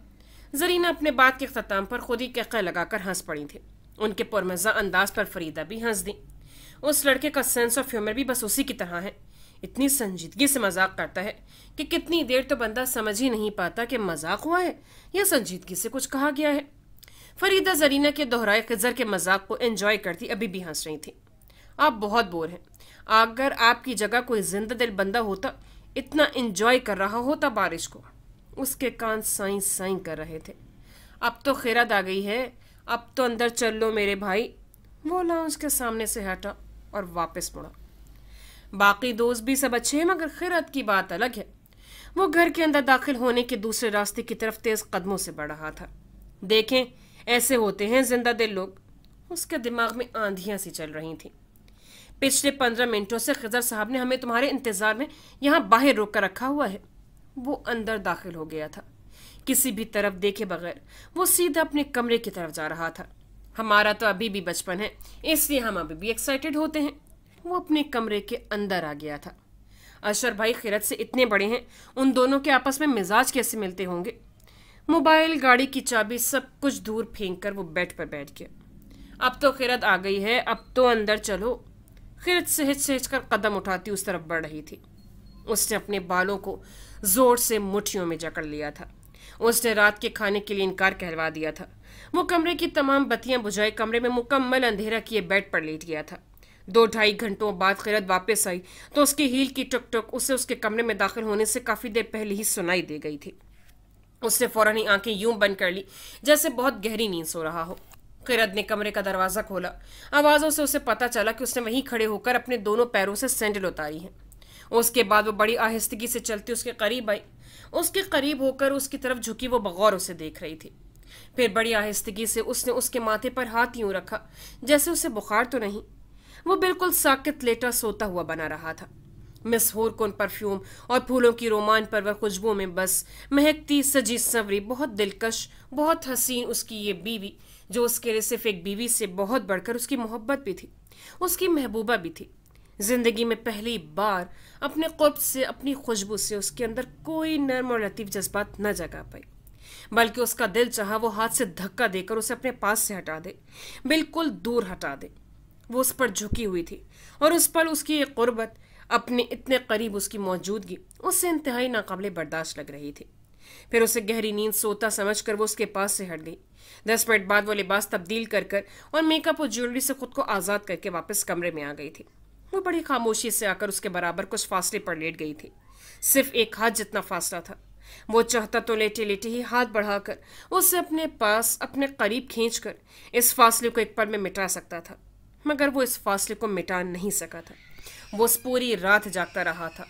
जरीना अपने बात के ख़त्म पर खुद ही कह लगाकर हंस पड़ी थी उनके पुरमज़ा अंदाज पर फरीदा भी हंस दी उस लड़के का सेंस ऑफ ह्यूमर भी बस उसी की तरह है इतनी संजीदगी से मजाक करता है कि कितनी देर तो बंदा समझ ही नहीं पाता कि मजाक हुआ है या संजीदगी से कुछ कहा गया है फरीदा जरीना के दोहराए खजर के मजाक को एंजॉय करती अभी भी हंस रही थी आप बहुत बोर हैं अगर आपकी जगह कोई जिंदा दिल बंदा होता इतना एंजॉय कर रहा होता बारिश को उसके कान साई साई कर रहे थे अब तो खैरत आ गई है अब तो अंदर चल लो मेरे भाई वो लाउंज के सामने से हटा और वापस मुड़ा बाकी दोस्त भी सब अच्छे हैं मगर खैरत की बात अलग है वो घर के अंदर दाखिल होने के दूसरे रास्ते की तरफ तेज कदमों से बढ़ रहा था देखें ऐसे होते हैं जिंदा दिल लोग उसके दिमाग में आंधियां सी चल रही थी पिछले पंद्रह मिनटों से खजर साहब ने हमें तुम्हारे इंतजार में यहाँ बाहर रोक कर रखा हुआ है वो अंदर दाखिल हो गया था किसी भी तरफ देखे बगैर वो सीधा अपने कमरे की तरफ जा रहा था हमारा तो अभी भी बचपन है इसलिए हम अभी भी एक्साइटेड होते हैं वो अपने कमरे के अंदर आ गया था अशर भाई खिरत से इतने बड़े हैं उन दोनों के आपस में मिजाज कैसे मिलते होंगे मोबाइल गाड़ी की चाबी सब कुछ दूर फेंक कर वो बेड पर बैठ गया अब तो खिरत आ गई है अब तो अंदर चलो खिरत सहज सहज कर कदम उठाती उस तरफ बढ़ रही थी उसने अपने बालों को जोर से मुठियों में जकड़ लिया था उसने रात के खाने के लिए इनकार कहलवा दिया था वो कमरे की तमाम बत्तियां बुझाए कमरे में मुकम्मल अंधेरा किए बेड पर लेट गया था दो ढाई घंटों बाद खिरत वापस आई तो उसकी हील की टुक टुक उसे उसके कमरे में दाखिल होने से काफ़ी देर पहले ही सुनाई दे गई थी उसने फौरन ही आंखें यूं बंद कर ली जैसे बहुत गहरी नींद सो रहा हो किरत ने कमरे का दरवाज़ा खोला आवाज़ों से उसे पता चला कि उसने वहीं खड़े होकर अपने दोनों पैरों से सैंडल उतारी है उसके बाद वो बड़ी आहिस्तगी से चलती उसके करीब आई उसके करीब होकर उसकी तरफ झुकी वो बगौर उसे देख रही थी फिर बड़ी आहिस्तगी से उसने उसके माथे पर हाथ यूं रखा जैसे उसे बुखार तो नहीं वो बिल्कुल साकित लेटा सोता हुआ बना रहा था मिस कौन परफ्यूम और फूलों की रोमान पर वह खुशबू में बस महकती सजी संवरी बहुत दिलकश बहुत हसीन उसकी ये बीवी जो उसके लिए सिर्फ एक बीवी से बहुत बढ़कर उसकी मोहब्बत भी थी उसकी महबूबा भी थी ज़िंदगी में पहली बार अपने कुर्ब से अपनी खुशबू से उसके अंदर कोई नर्म और लतीफ़ जज्बात न जगा पाई बल्कि उसका दिल चाह वो हाथ से धक्का देकर उसे अपने पास से हटा दे बिल्कुल दूर हटा दे वो उस पर झुकी हुई थी और उस पर उसकी ये अपने इतने करीब उसकी मौजूदगी उससे इंतहाई नाकबले बर्दाश्त लग रही थी फिर उसे गहरी नींद सोता समझकर वो उसके पास से हट गई दस मिनट बाद वो लिबास तब्दील कर कर और मेकअप और ज्वेलरी से खुद को आज़ाद करके वापस कमरे में आ गई थी वो बड़ी खामोशी से आकर उसके बराबर कुछ फासले पर लेट गई थी सिर्फ एक हाथ जितना फासला था वो चाहता तो लेटे लेटे ही हाथ बढ़ाकर उसे अपने पास अपने करीब खींचकर इस फासले को एक पल में मिटा सकता था मगर वो इस फासले को मिटा नहीं सका था वो उस पूरी रात जागता रहा था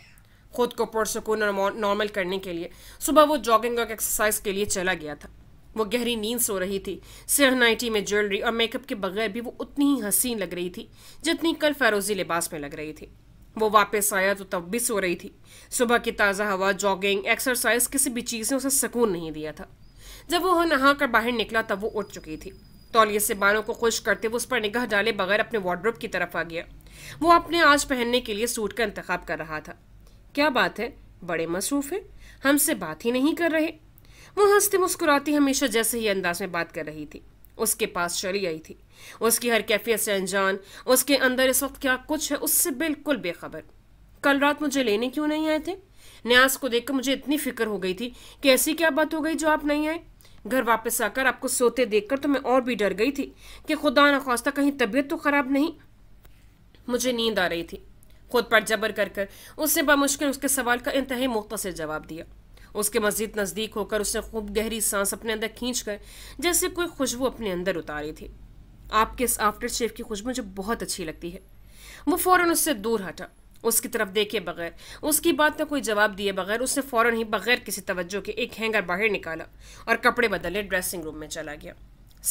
खुद को पुरसकून और नॉर्मल करने के लिए सुबह वो जॉगिंग और एक्सरसाइज के लिए चला गया था वो गहरी नींद सो रही थी सहनाइटी में ज्वेलरी और मेकअप के बगैर भी वो उतनी ही हसीन लग रही थी जितनी कल फैरोजी लिबास में लग रही थी वो वापस आया तो तब भी सो रही थी सुबह की ताज़ा हवा जॉगिंग एक्सरसाइज किसी भी चीज़ ने उसे सुकून नहीं दिया था जब वो नहा कर बाहर निकला तब वो उठ चुकी थी तौलिए से बालों को खुश करते वो उस पर निगाह डाले बगैर अपने वार्ड्रोब की तरफ आ गया वो अपने आज पहनने के लिए सूट का इंतखब कर रहा था क्या बात है बड़े मसरूफ़ हैं हमसे बात ही नहीं कर रहे वो हंसती मुस्कुराती हमेशा जैसे ही अंदाज में बात कर रही थी उसके पास चली आई थी उसकी हर कैफियत से अनजान उसके अंदर इस वक्त क्या कुछ है उससे बिल्कुल बेखबर कल रात मुझे लेने क्यों नहीं आए थे न्यास को देखकर मुझे इतनी फिक्र हो गई थी कि ऐसी क्या बात हो गई जो आप नहीं आए घर वापस आकर आपको सोते देखकर तो मैं और भी डर गई थी कि खुदा न खास्ता कहीं तबीयत तो खराब नहीं मुझे नींद आ रही थी खुद पर जबर कर कर उसने बामुश्किल उसके सवाल का इंतहाई मुख्तर जवाब दिया उसके मस्जिद नज़दीक होकर उसने खूब गहरी सांस अपने अंदर खींच कर जैसे कोई खुशबू अपने अंदर उतारी थी आपके इस आफ्टर शेव की खुशबू मुझे बहुत अच्छी लगती है वो फ़ौरन उससे दूर हटा उसकी तरफ देखे बगैर उसकी बात का कोई जवाब दिए बगैर उसने फ़ौरन ही बगैर किसी तवज्जो के एक हैंगर बाहर निकाला और कपड़े बदले ड्रेसिंग रूम में चला गया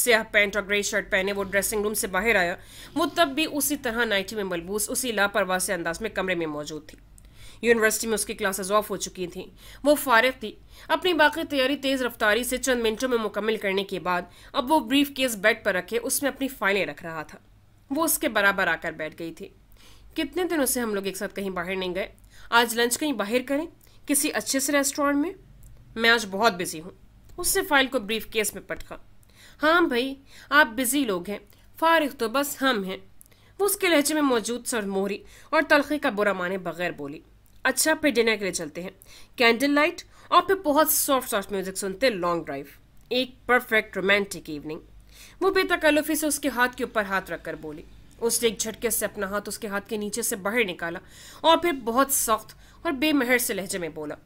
स्याह पैंट और ग्रे शर्ट पहने वो ड्रेसिंग रूम से बाहर आया वो तब भी उसी तरह नाइटी में मलबूस उसी लापरवाह से अंदाज में कमरे में मौजूद थी यूनिवर्सिटी में उसकी क्लासेज ऑफ हो चुकी थीं वो फारग थी अपनी बाकी तैयारी तेज़ रफ्तारी से चंद मिनटों में मुकम्मल करने के बाद अब वो ब्रीफ केस बेड पर रखे उसमें अपनी फाइलें रख रहा था वो उसके बराबर आकर बैठ गई थी कितने दिनों से हम लोग एक साथ कहीं बाहर नहीं गए आज लंच कहीं बाहर करें किसी अच्छे से रेस्टोरेंट में मैं आज बहुत बिजी हूँ उसने फाइल को ब्रीफ केस में पटका हाँ भाई आप बिजी लोग हैं फारिग तो बस हम हैं वो उसके लहजे में मौजूद सर मोहरी और तलखी का बुरा माने बगैर बोली अच्छा फिर डिनर के लिए चलते हैं कैंडल लाइट और फिर बहुत सॉफ्ट सॉफ्ट म्यूजिक सुनते लॉन्ग ड्राइव एक परफेक्ट रोमांटिक इवनिंग वो बेतकल्लुफी तो से उसके हाथ के ऊपर हाथ रखकर बोली उसने एक झटके से अपना हाथ उसके हाथ के नीचे से बाहर निकाला और फिर बहुत सख्त और बेमहर से लहजे में बोला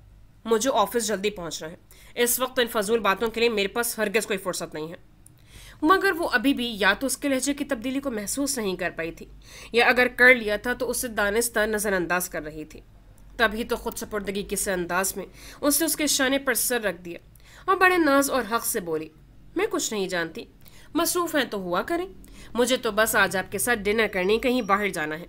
मुझे ऑफिस जल्दी पहुंचना है इस वक्त इन फजूल बातों के लिए मेरे पास हरगज कोई फुर्सत नहीं है मगर वो अभी भी या तो उसके लहजे की तब्दीली को महसूस नहीं कर पाई थी या अगर कर लिया था तो उसे दानिस्ता नज़रअंदाज कर रही थी तभी तो खुद सपुर्दगी किसी अंदाज में उसने उसके शाने पर सर रख दिया और बड़े नाज और हक से बोली मैं कुछ नहीं जानती मसरूफ़ हैं तो हुआ करें मुझे तो बस आज आपके साथ डिनर करने कहीं बाहर जाना है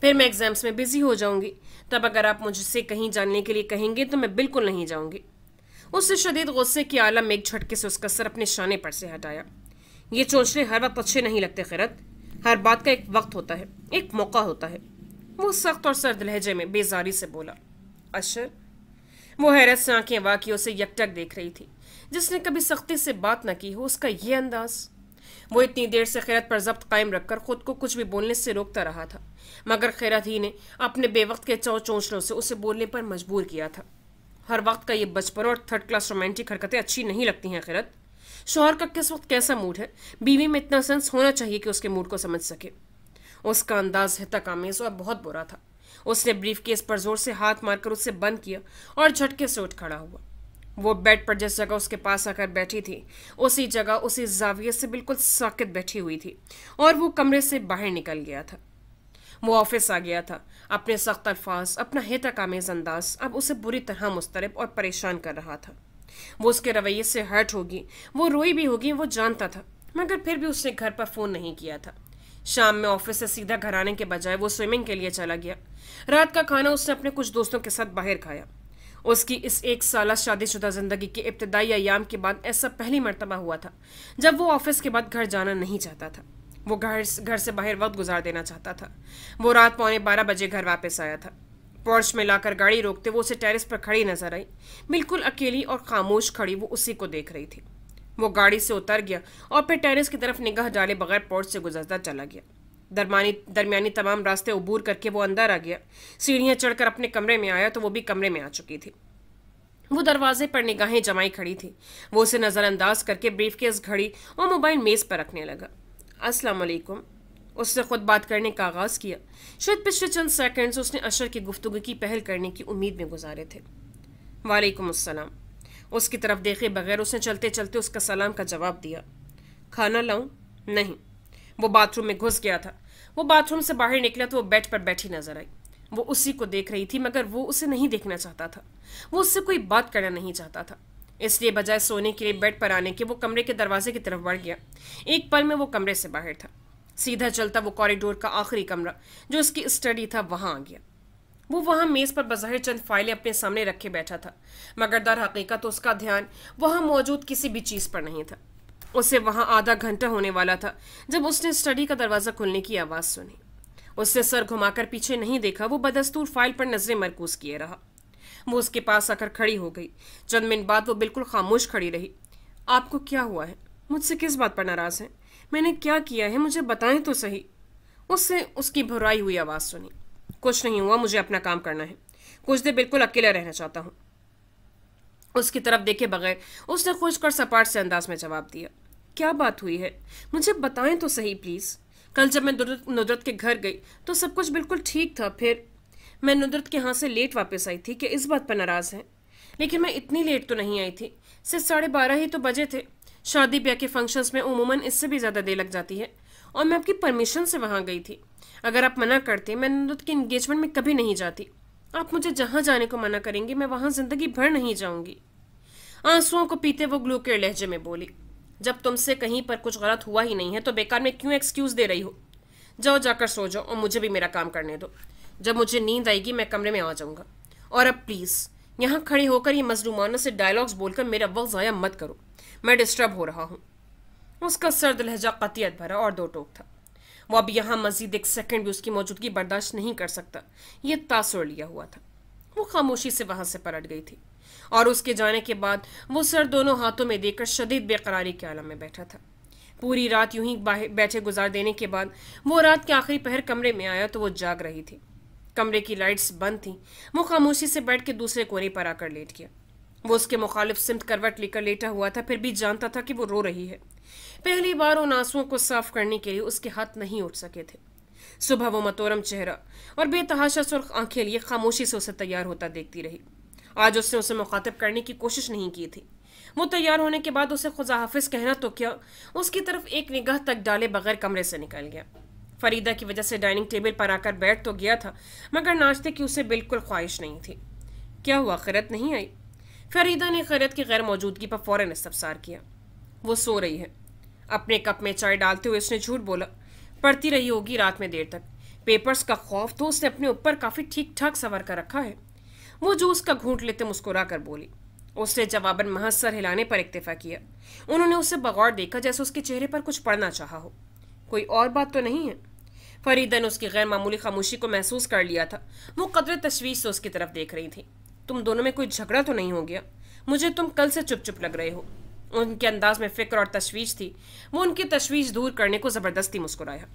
फिर मैं एग्ज़ाम्स में बिज़ी हो जाऊंगी तब अगर आप मुझसे कहीं जानने के लिए कहेंगे तो मैं बिल्कुल नहीं जाऊंगी उससे शदीद गुस्से की आलम एक झटके से उसका सर अपने शाने पर से हटाया ये चोचले हर वक्त अच्छे नहीं लगते खैरत हर बात का एक वक्त होता है एक मौका होता है वो सख्त और सर्द लहजे में बेजारी से बोला अशर वो हैरत से आंखें वाकियों से यकटक देख रही थी जिसने कभी सख्ती से बात न की हो उसका यह अंदाज वो इतनी देर से खैरत पर जब्त कायम रखकर खुद को कुछ भी बोलने से रोकता रहा था मगर खैरत ही ने अपने बेवक्त के चौ चौंचलों से उसे बोलने पर मजबूर किया था हर वक्त का ये बचपन और थर्ड क्लास रोमांटिक हरकतें अच्छी नहीं लगती हैं खैरत शोहर का किस वक्त कैसा मूड है बीवी में इतना सेंस होना चाहिए कि उसके मूड को समझ सके उसका अंदाज हितक आमेज और बहुत बुरा था उसने ब्रीफ केस पर जोर से हाथ मारकर उसे बंद किया और झटके से उठ खड़ा हुआ वो बेड पर जिस जगह उसके पास आकर बैठी थी उसी जगह उसी जाविये से बिल्कुल साकित बैठी हुई थी और वो कमरे से बाहर निकल गया था वो ऑफिस आ गया था अपने सख्त अल्फाज अपना हितक आमेज अंदाज अब उसे बुरी तरह मुस्तरब और परेशान कर रहा था वो उसके रवैये से हर्ट होगी वो रोई भी होगी वो जानता था मगर फिर भी उसने घर पर फ़ोन नहीं किया था शाम में ऑफिस से सीधा घर आने के बजाय वो स्विमिंग के लिए चला गया रात का खाना उसने अपने कुछ दोस्तों के साथ बाहर खाया उसकी इस एक साल शादीशुदा ज़िंदगी के इब्तदाई अयाम के बाद ऐसा पहली मरतबा हुआ था जब वो ऑफिस के बाद घर जाना नहीं चाहता था वो घर घर से बाहर वक्त गुजार देना चाहता था वो रात पौने बारह बजे घर वापस आया था पोर्च में लाकर गाड़ी रोकते वो उसे टेरिस पर खड़ी नजर आई बिल्कुल अकेली और खामोश खड़ी वो उसी को देख रही थी वो गाड़ी से उतर गया और फिर टेरिस की तरफ निगाह डाले बगैर पोर्ट से गुजरता चला गया दरमानी दरमियानी तमाम रास्ते उबूर करके वो अंदर आ गया सीढ़ियाँ चढ़कर अपने कमरे में आया तो वो भी कमरे में आ चुकी थी वो दरवाजे पर निगाहें जमाई खड़ी थी वो उसे नज़रअंदाज करके ब्रीफ केस घड़ी और मोबाइल मेज़ पर रखने लगा असलम उसने खुद बात करने का आगाज़ किया शायद पिछले चंद सेकेंड्स उसने अशर की गुफ्तु की पहल करने की उम्मीद में गुजारे थे वालेकुम असलम उसकी तरफ देखे बगैर उसने चलते चलते उसका सलाम का जवाब दिया खाना लाऊं नहीं वो बाथरूम में घुस गया था वो बाथरूम से बाहर निकला तो वो बेड पर बैठी नजर आई वो उसी को देख रही थी मगर वो उसे नहीं देखना चाहता था वो उससे कोई बात करना नहीं चाहता था इसलिए बजाय सोने के लिए बेड पर आने के वो कमरे के दरवाजे की तरफ बढ़ गया एक पल में वो कमरे से बाहर था सीधा चलता वो कॉरिडोर का आखिरी कमरा जो उसकी स्टडी था वहां आ गया वो वहाँ मेज़ पर बज़ाहिर चंद फाइलें अपने सामने रखे बैठा था मगर दर हकीकत उसका ध्यान वहाँ मौजूद किसी भी चीज़ पर नहीं था उसे वहाँ आधा घंटा होने वाला था जब उसने स्टडी का दरवाज़ा खुलने की आवाज़ सुनी उसने सर घुमाकर पीछे नहीं देखा वो बदस्तूर फाइल पर नजरें मरकूज किए रहा वो उसके पास आकर खड़ी हो गई चंद मिनट बाद वो बिल्कुल खामोश खड़ी रही आपको क्या हुआ है मुझसे किस बात पर नाराज़ हैं मैंने क्या किया है मुझे बताएं तो सही उससे उसकी भुराई हुई आवाज़ सुनी कुछ नहीं हुआ मुझे अपना काम करना है कुछ देर बिल्कुल अकेला रहना चाहता हूँ उसकी तरफ देखे बगैर उसने कर सपाट से अंदाज में जवाब दिया क्या बात हुई है मुझे बताएं तो सही प्लीज़ कल जब मैं नुदरत के घर गई तो सब कुछ बिल्कुल ठीक था फिर मैं नुदरत के यहाँ से लेट वापस आई थी कि इस बात पर नाराज़ हैं लेकिन मैं इतनी लेट तो नहीं आई थी सिर्फ साढ़े बारह ही तो बजे थे शादी ब्याह के फंक्शंस में उमूमन इससे भी ज़्यादा देर लग जाती है और मैं आपकी परमिशन से वहाँ गई थी अगर आप मना करते मैं अनुरुद्ध के इंगेजमेंट में कभी नहीं जाती आप मुझे जहाँ जाने को मना करेंगे मैं वहाँ जिंदगी भर नहीं जाऊँगी आंसुओं को पीते वो ग्लू के लहजे में बोली जब तुमसे कहीं पर कुछ गलत हुआ ही नहीं है तो बेकार में क्यों एक्सक्यूज़ दे रही हो जाओ जाकर सो जाओ और मुझे भी मेरा काम करने दो जब मुझे नींद आएगी मैं कमरे में आ जाऊँगा और अब प्लीज़ यहाँ खड़े होकर ये मजलूमानों से डायलॉग्स बोलकर मेरा वक्त ज़ाया मत करो मैं डिस्टर्ब हो रहा हूँ उसका सर्द लहजा कतियत भरा और दो टोक था वो अब यहाँ मजीद एक सेकंड भी उसकी मौजूदगी बर्दाश्त नहीं कर सकता यह तासुर लिया हुआ था वो खामोशी से वहाँ से पलट गई थी और उसके जाने के बाद वो सर दोनों हाथों में देकर शदीद बेकरारी के आलम में बैठा था पूरी रात यूं ही बैठे गुजार देने के बाद वो रात के आखिरी पहर कमरे में आया तो वो जाग रही थी कमरे की लाइट्स बंद थी वो खामोशी से बैठ के दूसरे कोने पर आकर लेट गया वो उसके मुखालिफ सिमत करवट लेकर लेटा हुआ था फिर भी जानता था कि वो रो रही है पहली बार उन आंसुओं को साफ करने के लिए उसके हाथ नहीं उठ सके थे सुबह वो मतोरम चेहरा और बेतहाशा सुर्ख आंखें लिए खामोशी से उसे तैयार होता देखती रही आज उसने उसे मुखातिब करने की कोशिश नहीं की थी वो तैयार होने के बाद उसे खुदा हाफिज कहना तो क्या उसकी तरफ एक निगाह तक डाले बगैर कमरे से निकल गया फरीदा की वजह से डाइनिंग टेबल पर आकर बैठ तो गया था मगर नाश्ते की उसे बिल्कुल ख्वाहिश नहीं थी क्या हुआ ख़ैरत नहीं आई फरीदा ने खरत की गैर मौजूदगी पर फ़ौर इस्तफसार किया वो सो रही है अपने कप में चाय डालते हुए उसने झूठ बोला पढ़ती रही होगी रात में देर तक पेपर्स का खौफ तो उसने अपने ऊपर काफ़ी ठीक ठाक सवार कर रखा है वो जूस का घूंट लेते मुस्कुरा कर बोली उसने जवाबन महसर हिलाने पर इक्तफा किया उन्होंने उसे बगौर देखा जैसे उसके चेहरे पर कुछ पढ़ना चाहा हो कोई और बात तो नहीं है फरीदा ने उसकी गैर मामूली खामोशी को महसूस कर लिया था वो कदर तशवीश से उसकी तरफ देख रही थी तुम दोनों में कोई झगड़ा तो नहीं हो गया मुझे तुम कल से चुप चुप लग रहे हो उनके अंदाज में फ़िक्र और तशवीश थी वो उनकी तशवीश दूर करने को ज़बरदस्ती मुस्कुराया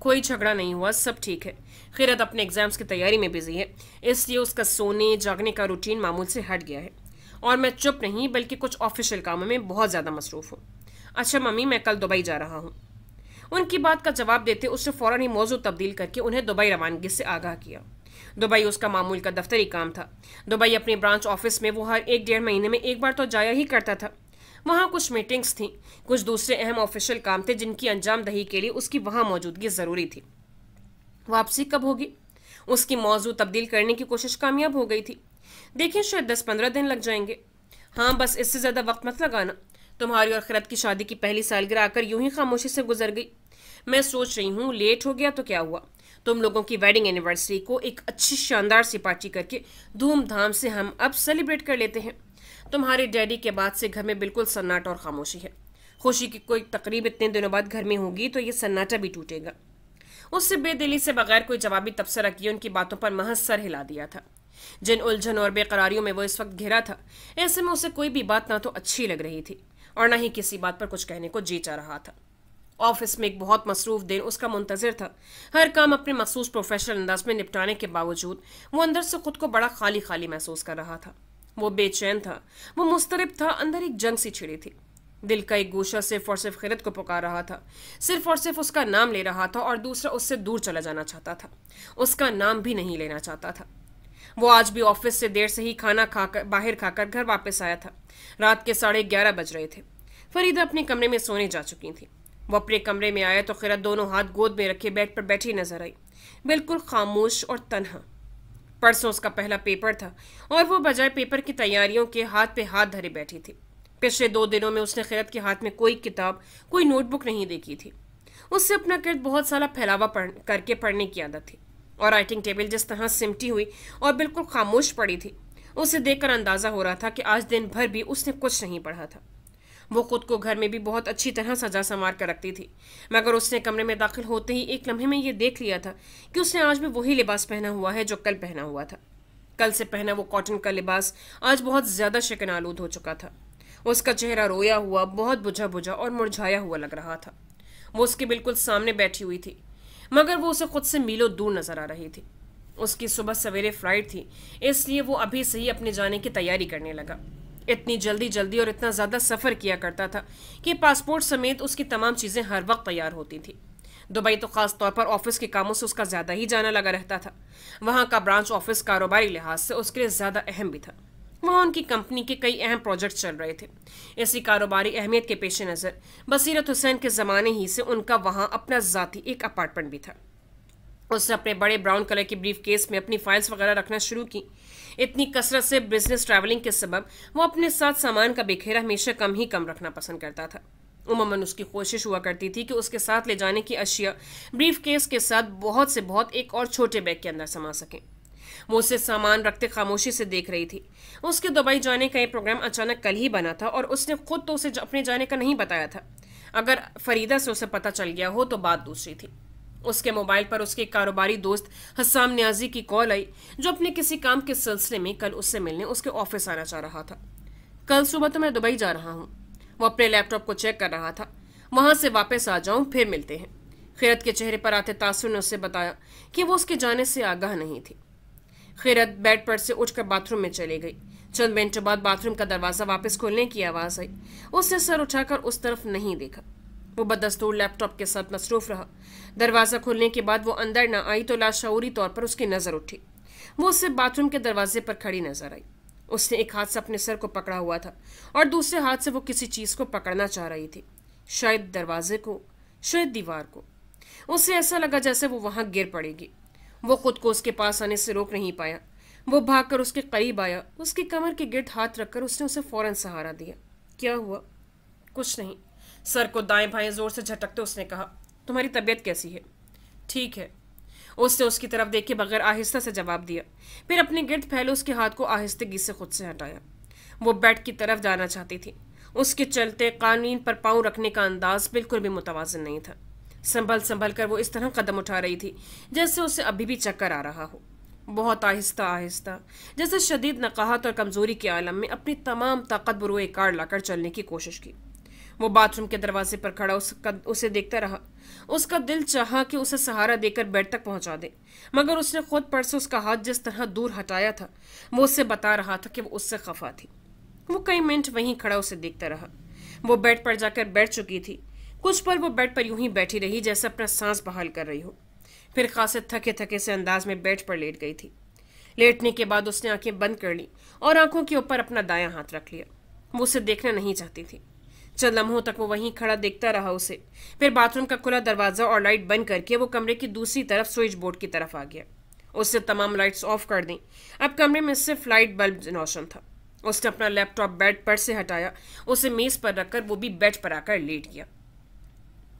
कोई झगड़ा नहीं हुआ सब ठीक है खिरत अपने एग्ज़ाम्स की तैयारी में बिजी है इसलिए उसका सोने जागने का रूटीन मामूल से हट गया है और मैं चुप नहीं बल्कि कुछ ऑफिशियल कामों में बहुत ज़्यादा मसरूफ़ हूँ अच्छा मम्मी मैं कल दुबई जा रहा हूँ उनकी बात का जवाब देते उसने फ़ौर ही मौजू तब्दील करके उन्हें दुबई रवानगी से आगाह किया दुबई उसका मामूल का दफ्तरी काम था दुबई अपने ब्रांच ऑफिस में वो हर एक डेढ़ महीने में एक बार तो जाया ही करता था वहाँ कुछ मीटिंग्स थी कुछ दूसरे अहम ऑफिशियल काम थे जिनकी अंजाम दही के लिए उसकी वहाँ मौजूदगी ज़रूरी थी वापसी कब होगी उसकी मौजू तब्दील करने की कोशिश कामयाब हो गई थी देखिए शायद दस पंद्रह दिन लग जाएंगे हाँ बस इससे ज़्यादा वक्त मत लगाना तुम्हारी और खरत की शादी की पहली सालगिरह आकर यूं ही खामोशी से गुजर गई मैं सोच रही हूँ लेट हो गया तो क्या हुआ तुम लोगों की वेडिंग एनिवर्सरी को एक अच्छी शानदार सी पार्टी करके धूमधाम से हम अब सेलिब्रेट कर लेते हैं तुम्हारे डैडी के बाद से घर में बिल्कुल सन्नाटा और खामोशी है खुशी की कोई तकरीब इतने दिनों बाद घर में होगी तो ये सन्नाटा भी टूटेगा उससे बेदिली से बगैर कोई जवाबी तबसरा किए उनकी बातों पर महज सर हिला दिया था जिन उलझन और बेकरारियों में वो इस वक्त घिरा था ऐसे में उसे कोई भी बात ना तो अच्छी लग रही थी और ना ही किसी बात पर कुछ कहने को जी चाह रहा था ऑफिस में एक बहुत मसरूफ दिन उसका मुंतजर था हर काम अपने मखसूस प्रोफेशनल अंदाज में निपटाने के बावजूद वो अंदर से खुद को बड़ा खाली खाली महसूस कर रहा था वो बेचैन था वो मुस्तरब था अंदर एक जंग सी छिड़ी थी दिल का एक गोशा सिर्फ और सिर्फ खिरत को पुकार रहा था सिर्फ और सिर्फ उसका नाम ले रहा था और दूसरा उससे दूर चला जाना चाहता था उसका नाम भी नहीं लेना चाहता था वो आज भी ऑफिस से देर से ही खाना खाकर बाहर खाकर घर वापस आया था रात के साढ़े ग्यारह बज रहे थे फरीदा अपने कमरे में सोने जा चुकी थी वो अपने कमरे में आया तो खिरत दोनों हाथ गोद में रखे बेड पर बैठी नजर आई बिल्कुल खामोश और तनहा परसों उसका पहला पेपर था और वो बजाय पेपर की तैयारियों के हाथ पे हाथ धरे बैठी थी पिछले दो दिनों में उसने खैरत के हाथ में कोई किताब कोई नोटबुक नहीं देखी थी उससे अपना किर्द बहुत सारा फैलावा पढ़ करके पढ़ने की आदत थी और राइटिंग टेबल जिस तरह सिमटी हुई और बिल्कुल खामोश पड़ी थी उसे देखकर अंदाज़ा हो रहा था कि आज दिन भर भी उसने कुछ नहीं पढ़ा था वो खुद को घर में भी बहुत अच्छी तरह सजा संवार कर रखती थी मगर उसने कमरे में दाखिल होते ही एक लम्हे में ये देख लिया था कि उसने आज भी वही लिबास पहना हुआ है जो कल पहना हुआ था कल से पहना वो कॉटन का लिबास आज बहुत ज़्यादा शिकन आलूद हो चुका था उसका चेहरा रोया हुआ बहुत बुझा बुझा और मुरझाया हुआ लग रहा था वो उसके बिल्कुल सामने बैठी हुई थी मगर वो उसे खुद से मीलों दूर नजर आ रही थी उसकी सुबह सवेरे फ्लाइट थी इसलिए वो अभी से ही अपने जाने की तैयारी करने लगा इतनी जल्दी जल्दी और इतना ज़्यादा सफ़र किया करता था कि पासपोर्ट समेत उसकी तमाम चीज़ें हर वक्त तैयार होती थी दुबई तो ख़ास तौर पर ऑफिस के कामों से उसका ज़्यादा ही जाना लगा रहता था वहाँ का ब्रांच ऑफिस कारोबारी लिहाज से उसके लिए ज़्यादा अहम भी था वहाँ उनकी कंपनी के कई अहम प्रोजेक्ट चल रहे थे इसी कारोबारी अहमियत के पेश नज़र बसीरत हुसैन के ज़माने ही से उनका वहाँ अपना ज़ाती एक अपार्टमेंट भी था उसने अपने बड़े ब्राउन कलर की ब्रीफ केस में अपनी फाइल्स वगैरह रखना शुरू की इतनी कसरत से बिजनेस ट्रैवलिंग के सबब वो अपने साथ सामान का बिखेरा हमेशा कम ही कम रखना पसंद करता था उमूमन उसकी कोशिश हुआ करती थी कि उसके साथ ले जाने की अशिया ब्रीफ केस के साथ बहुत से बहुत एक और छोटे बैग के अंदर समा सकें वो उसे सामान रखते खामोशी से देख रही थी उसके दुबई जाने का ये प्रोग्राम अचानक कल ही बना था और उसने खुद तो उसे अपने जाने का नहीं बताया था अगर फरीदा से उसे पता चल गया हो तो बात दूसरी थी उसके मोबाइल पर उसके कारोबारी दोस्त हसाम न्याजी की कॉल आई जो अपने किसी काम के सिलसिले में कल उससे मिलने उसके ऑफिस आना चाह रहा था कल सुबह तो मैं दुबई जा रहा हूँ वो अपने लैपटॉप को चेक कर रहा था वहाँ से वापस आ जाऊँ फिर मिलते हैं खैरत के चेहरे पर आते तासुर ने उसे बताया कि वो उसके जाने से आगाह नहीं थी खैरत बेड पर से उठकर बाथरूम में चली गई चंद मिनटों बाद बाथरूम का दरवाज़ा वापस खोलने की आवाज़ आई उसने सर उठाकर उस तरफ नहीं देखा वो बदस्तूर लैपटॉप के साथ मसरूफ रहा दरवाज़ा खोलने के बाद वो अंदर न आई तो लाशऊरी तौर पर उसकी नज़र उठी वो उससे बाथरूम के दरवाजे पर खड़ी नजर आई उसने एक हाथ से अपने सर को पकड़ा हुआ था और दूसरे हाथ से वो किसी चीज़ को पकड़ना चाह रही थी शायद दरवाजे को शायद दीवार को उसे ऐसा लगा जैसे वो वहां गिर पड़ेगी वो खुद को उसके पास आने से रोक नहीं पाया वो भागकर उसके करीब आया उसकी कमर के गिर्द हाथ रखकर उसने उसे फौरन सहारा दिया क्या हुआ कुछ नहीं सर को दाएं बाएं जोर से झटकते उसने कहा तुम्हारी तबीयत कैसी है ठीक है उसने उसकी तरफ देखे बगैर आहिस्ता से जवाब दिया फिर अपने गिरद फैले उसके हाथ को आहिस्तगी से खुद से हटाया वो बेड की तरफ जाना चाहती थी उसके चलते कानून पर पाँव रखने का अंदाज बिल्कुल भी मुतवाजन नहीं था संभल संभल कर वो इस तरह कदम उठा रही थी जैसे उसे अभी भी चक्कर आ रहा हो बहुत आहिस्ता आहिस्ता जैसे शदीद नकाहत और कमज़ोरी के आलम में अपनी तमाम ताकत बुरुए कार लाकर चलने की कोशिश की वो बाथरूम के दरवाजे पर खड़ा उस कद, उसे देखता रहा उसका दिल चाहा कि उसे सहारा देकर बेड तक पहुंचा दे मगर उसने खुद पर से उसका हाथ जिस तरह दूर हटाया था वो उससे बता रहा था कि वो उससे खफा थी वो कई मिनट वहीं खड़ा उसे देखता रहा वो बेड पर जाकर बैठ चुकी थी कुछ पल वो बेड पर यूं ही बैठी रही जैसे अपना सांस बहाल कर रही हो फिर खासे थके थके से अंदाज में बेड पर लेट गई थी लेटने के बाद उसने आंखें बंद कर ली और आंखों के ऊपर अपना दायां हाथ रख लिया वो उसे देखना नहीं चाहती थी चंद लम्हों तक वो वहीं खड़ा देखता रहा उसे फिर बाथरूम का खुला दरवाज़ा और लाइट बंद करके वो कमरे की दूसरी तरफ स्विच बोर्ड की तरफ आ गया उससे तमाम लाइट्स ऑफ कर दी अब कमरे में सिर्फ लाइट बल्ब रोशन था उसने अपना लैपटॉप बेड पर से हटाया उसे मेज़ पर रखकर वो भी बेड पर आकर लेट गया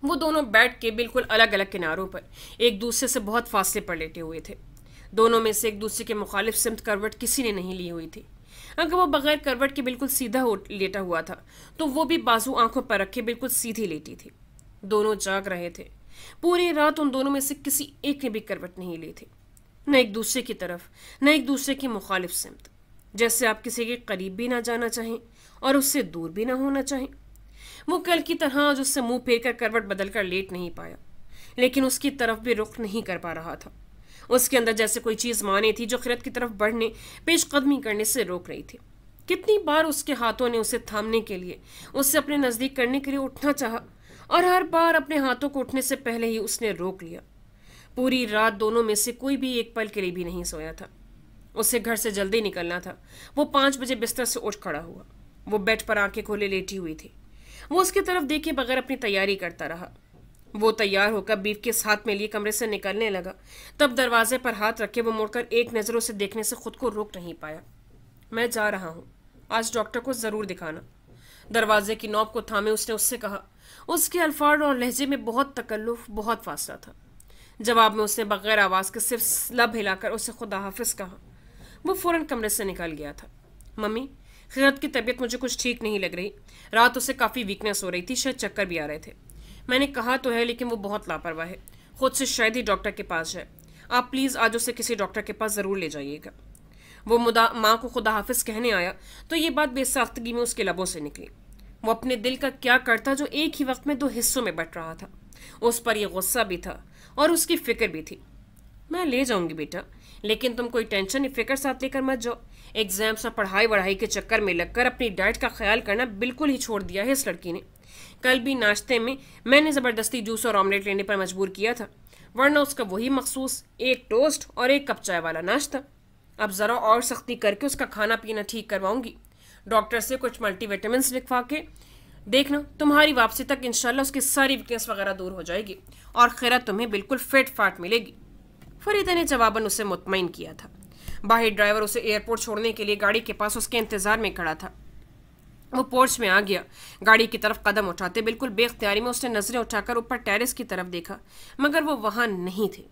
वो दोनों बेड के बिल्कुल अलग अलग किनारों पर एक दूसरे से बहुत फासले पर लेटे हुए थे दोनों में से एक दूसरे के मुखालिफ सिमत करवट किसी ने नहीं ली हुई थी अगर हाँ, वो बगैर करवट के बिल्कुल सीधा हो लेटा हुआ था तो वो भी बाजू आंखों पर रखे बिल्कुल सीधी लेटी थी दोनों जाग रहे थे पूरी रात उन दोनों में से किसी एक ने भी करवट नहीं ली थी न एक दूसरे की तरफ न एक दूसरे की मुखालिफ सिमत जैसे आप किसी के करीब भी ना जाना चाहें और उससे दूर भी ना होना चाहें वो कल की तरह आज उससे मुंह फेर कर करवट बदल कर लेट नहीं पाया लेकिन उसकी तरफ भी रुख नहीं कर पा रहा था उसके अंदर जैसे कोई चीज़ माने थी जो खिरत की तरफ बढ़ने पेश कदमी करने से रोक रही थी कितनी बार उसके हाथों ने उसे थामने के लिए उससे अपने नज़दीक करने के लिए उठना चाहा और हर बार अपने हाथों को उठने से पहले ही उसने रोक लिया पूरी रात दोनों में से कोई भी एक पल के लिए भी नहीं सोया था उसे घर से जल्दी निकलना था वो पाँच बजे बिस्तर से उठ खड़ा हुआ वो बेड पर आंखें खोले लेटी हुई थी वो उसकी तरफ देखे बगैर अपनी तैयारी करता रहा वो तैयार होकर बीफ के साथ में लिए कमरे से निकलने लगा तब दरवाजे पर हाथ रखे वो मुड़कर एक नज़र उसे देखने से खुद को रोक नहीं पाया मैं जा रहा हूँ आज डॉक्टर को ज़रूर दिखाना दरवाजे की नोब को थामे उसने उससे कहा उसके अल्फाज और लहजे में बहुत तकल्लुफ बहुत फासला था जवाब में उसने बगैर आवाज़ के सिर्फ लब हिलाकर उसे खुदा हाफिज कहा वो फ़ौरन कमरे से निकल गया था मम्मी खिरत की तबीयत मुझे कुछ ठीक नहीं लग रही रात उसे काफ़ी वीकनेस हो रही थी शायद चक्कर भी आ रहे थे मैंने कहा तो है लेकिन वो बहुत लापरवाह है खुद से शायद ही डॉक्टर के पास है आप प्लीज़ आज उसे किसी डॉक्टर के पास ज़रूर ले जाइएगा वो मुदा माँ को खुदा हाफिज कहने आया तो ये बात बेसाख्तगी में उसके लबों से निकली वो अपने दिल का क्या करता जो एक ही वक्त में दो हिस्सों में बट रहा था उस पर यह गुस्सा भी था और उसकी फिक्र भी थी मैं ले जाऊंगी बेटा लेकिन तुम कोई टेंशन या फिक्र साथ लेकर मत जाओ एग्जाम्स और पढ़ाई वढ़ाई के चक्कर में लगकर अपनी डाइट का ख्याल करना बिल्कुल ही छोड़ दिया है इस लड़की ने कल भी नाश्ते में मैंने ज़बरदस्ती जूस और ऑमलेट लेने पर मजबूर किया था वरना उसका वही मखसूस एक टोस्ट और एक कप चाय वाला नाश्ता अब ज़रा और सख्ती करके उसका खाना पीना ठीक करवाऊंगी डॉक्टर से कुछ विटामिन लिखवा के देखना तुम्हारी वापसी तक इनशाला उसकी सारी वीकनेस वगैरह दूर हो जाएगी और खैरा तुम्हें बिल्कुल फिट फाट मिलेगी फरीदा ने जवाबन उसे मुतमिन किया था बाहर ड्राइवर उसे एयरपोर्ट छोड़ने के लिए गाड़ी के पास उसके इंतज़ार में खड़ा था वो पोर्च में आ गया गाड़ी की तरफ कदम उठाते बिल्कुल बेख्तियारी में उसने नज़रें उठाकर ऊपर टेरेस की तरफ देखा मगर वो वहाँ नहीं थे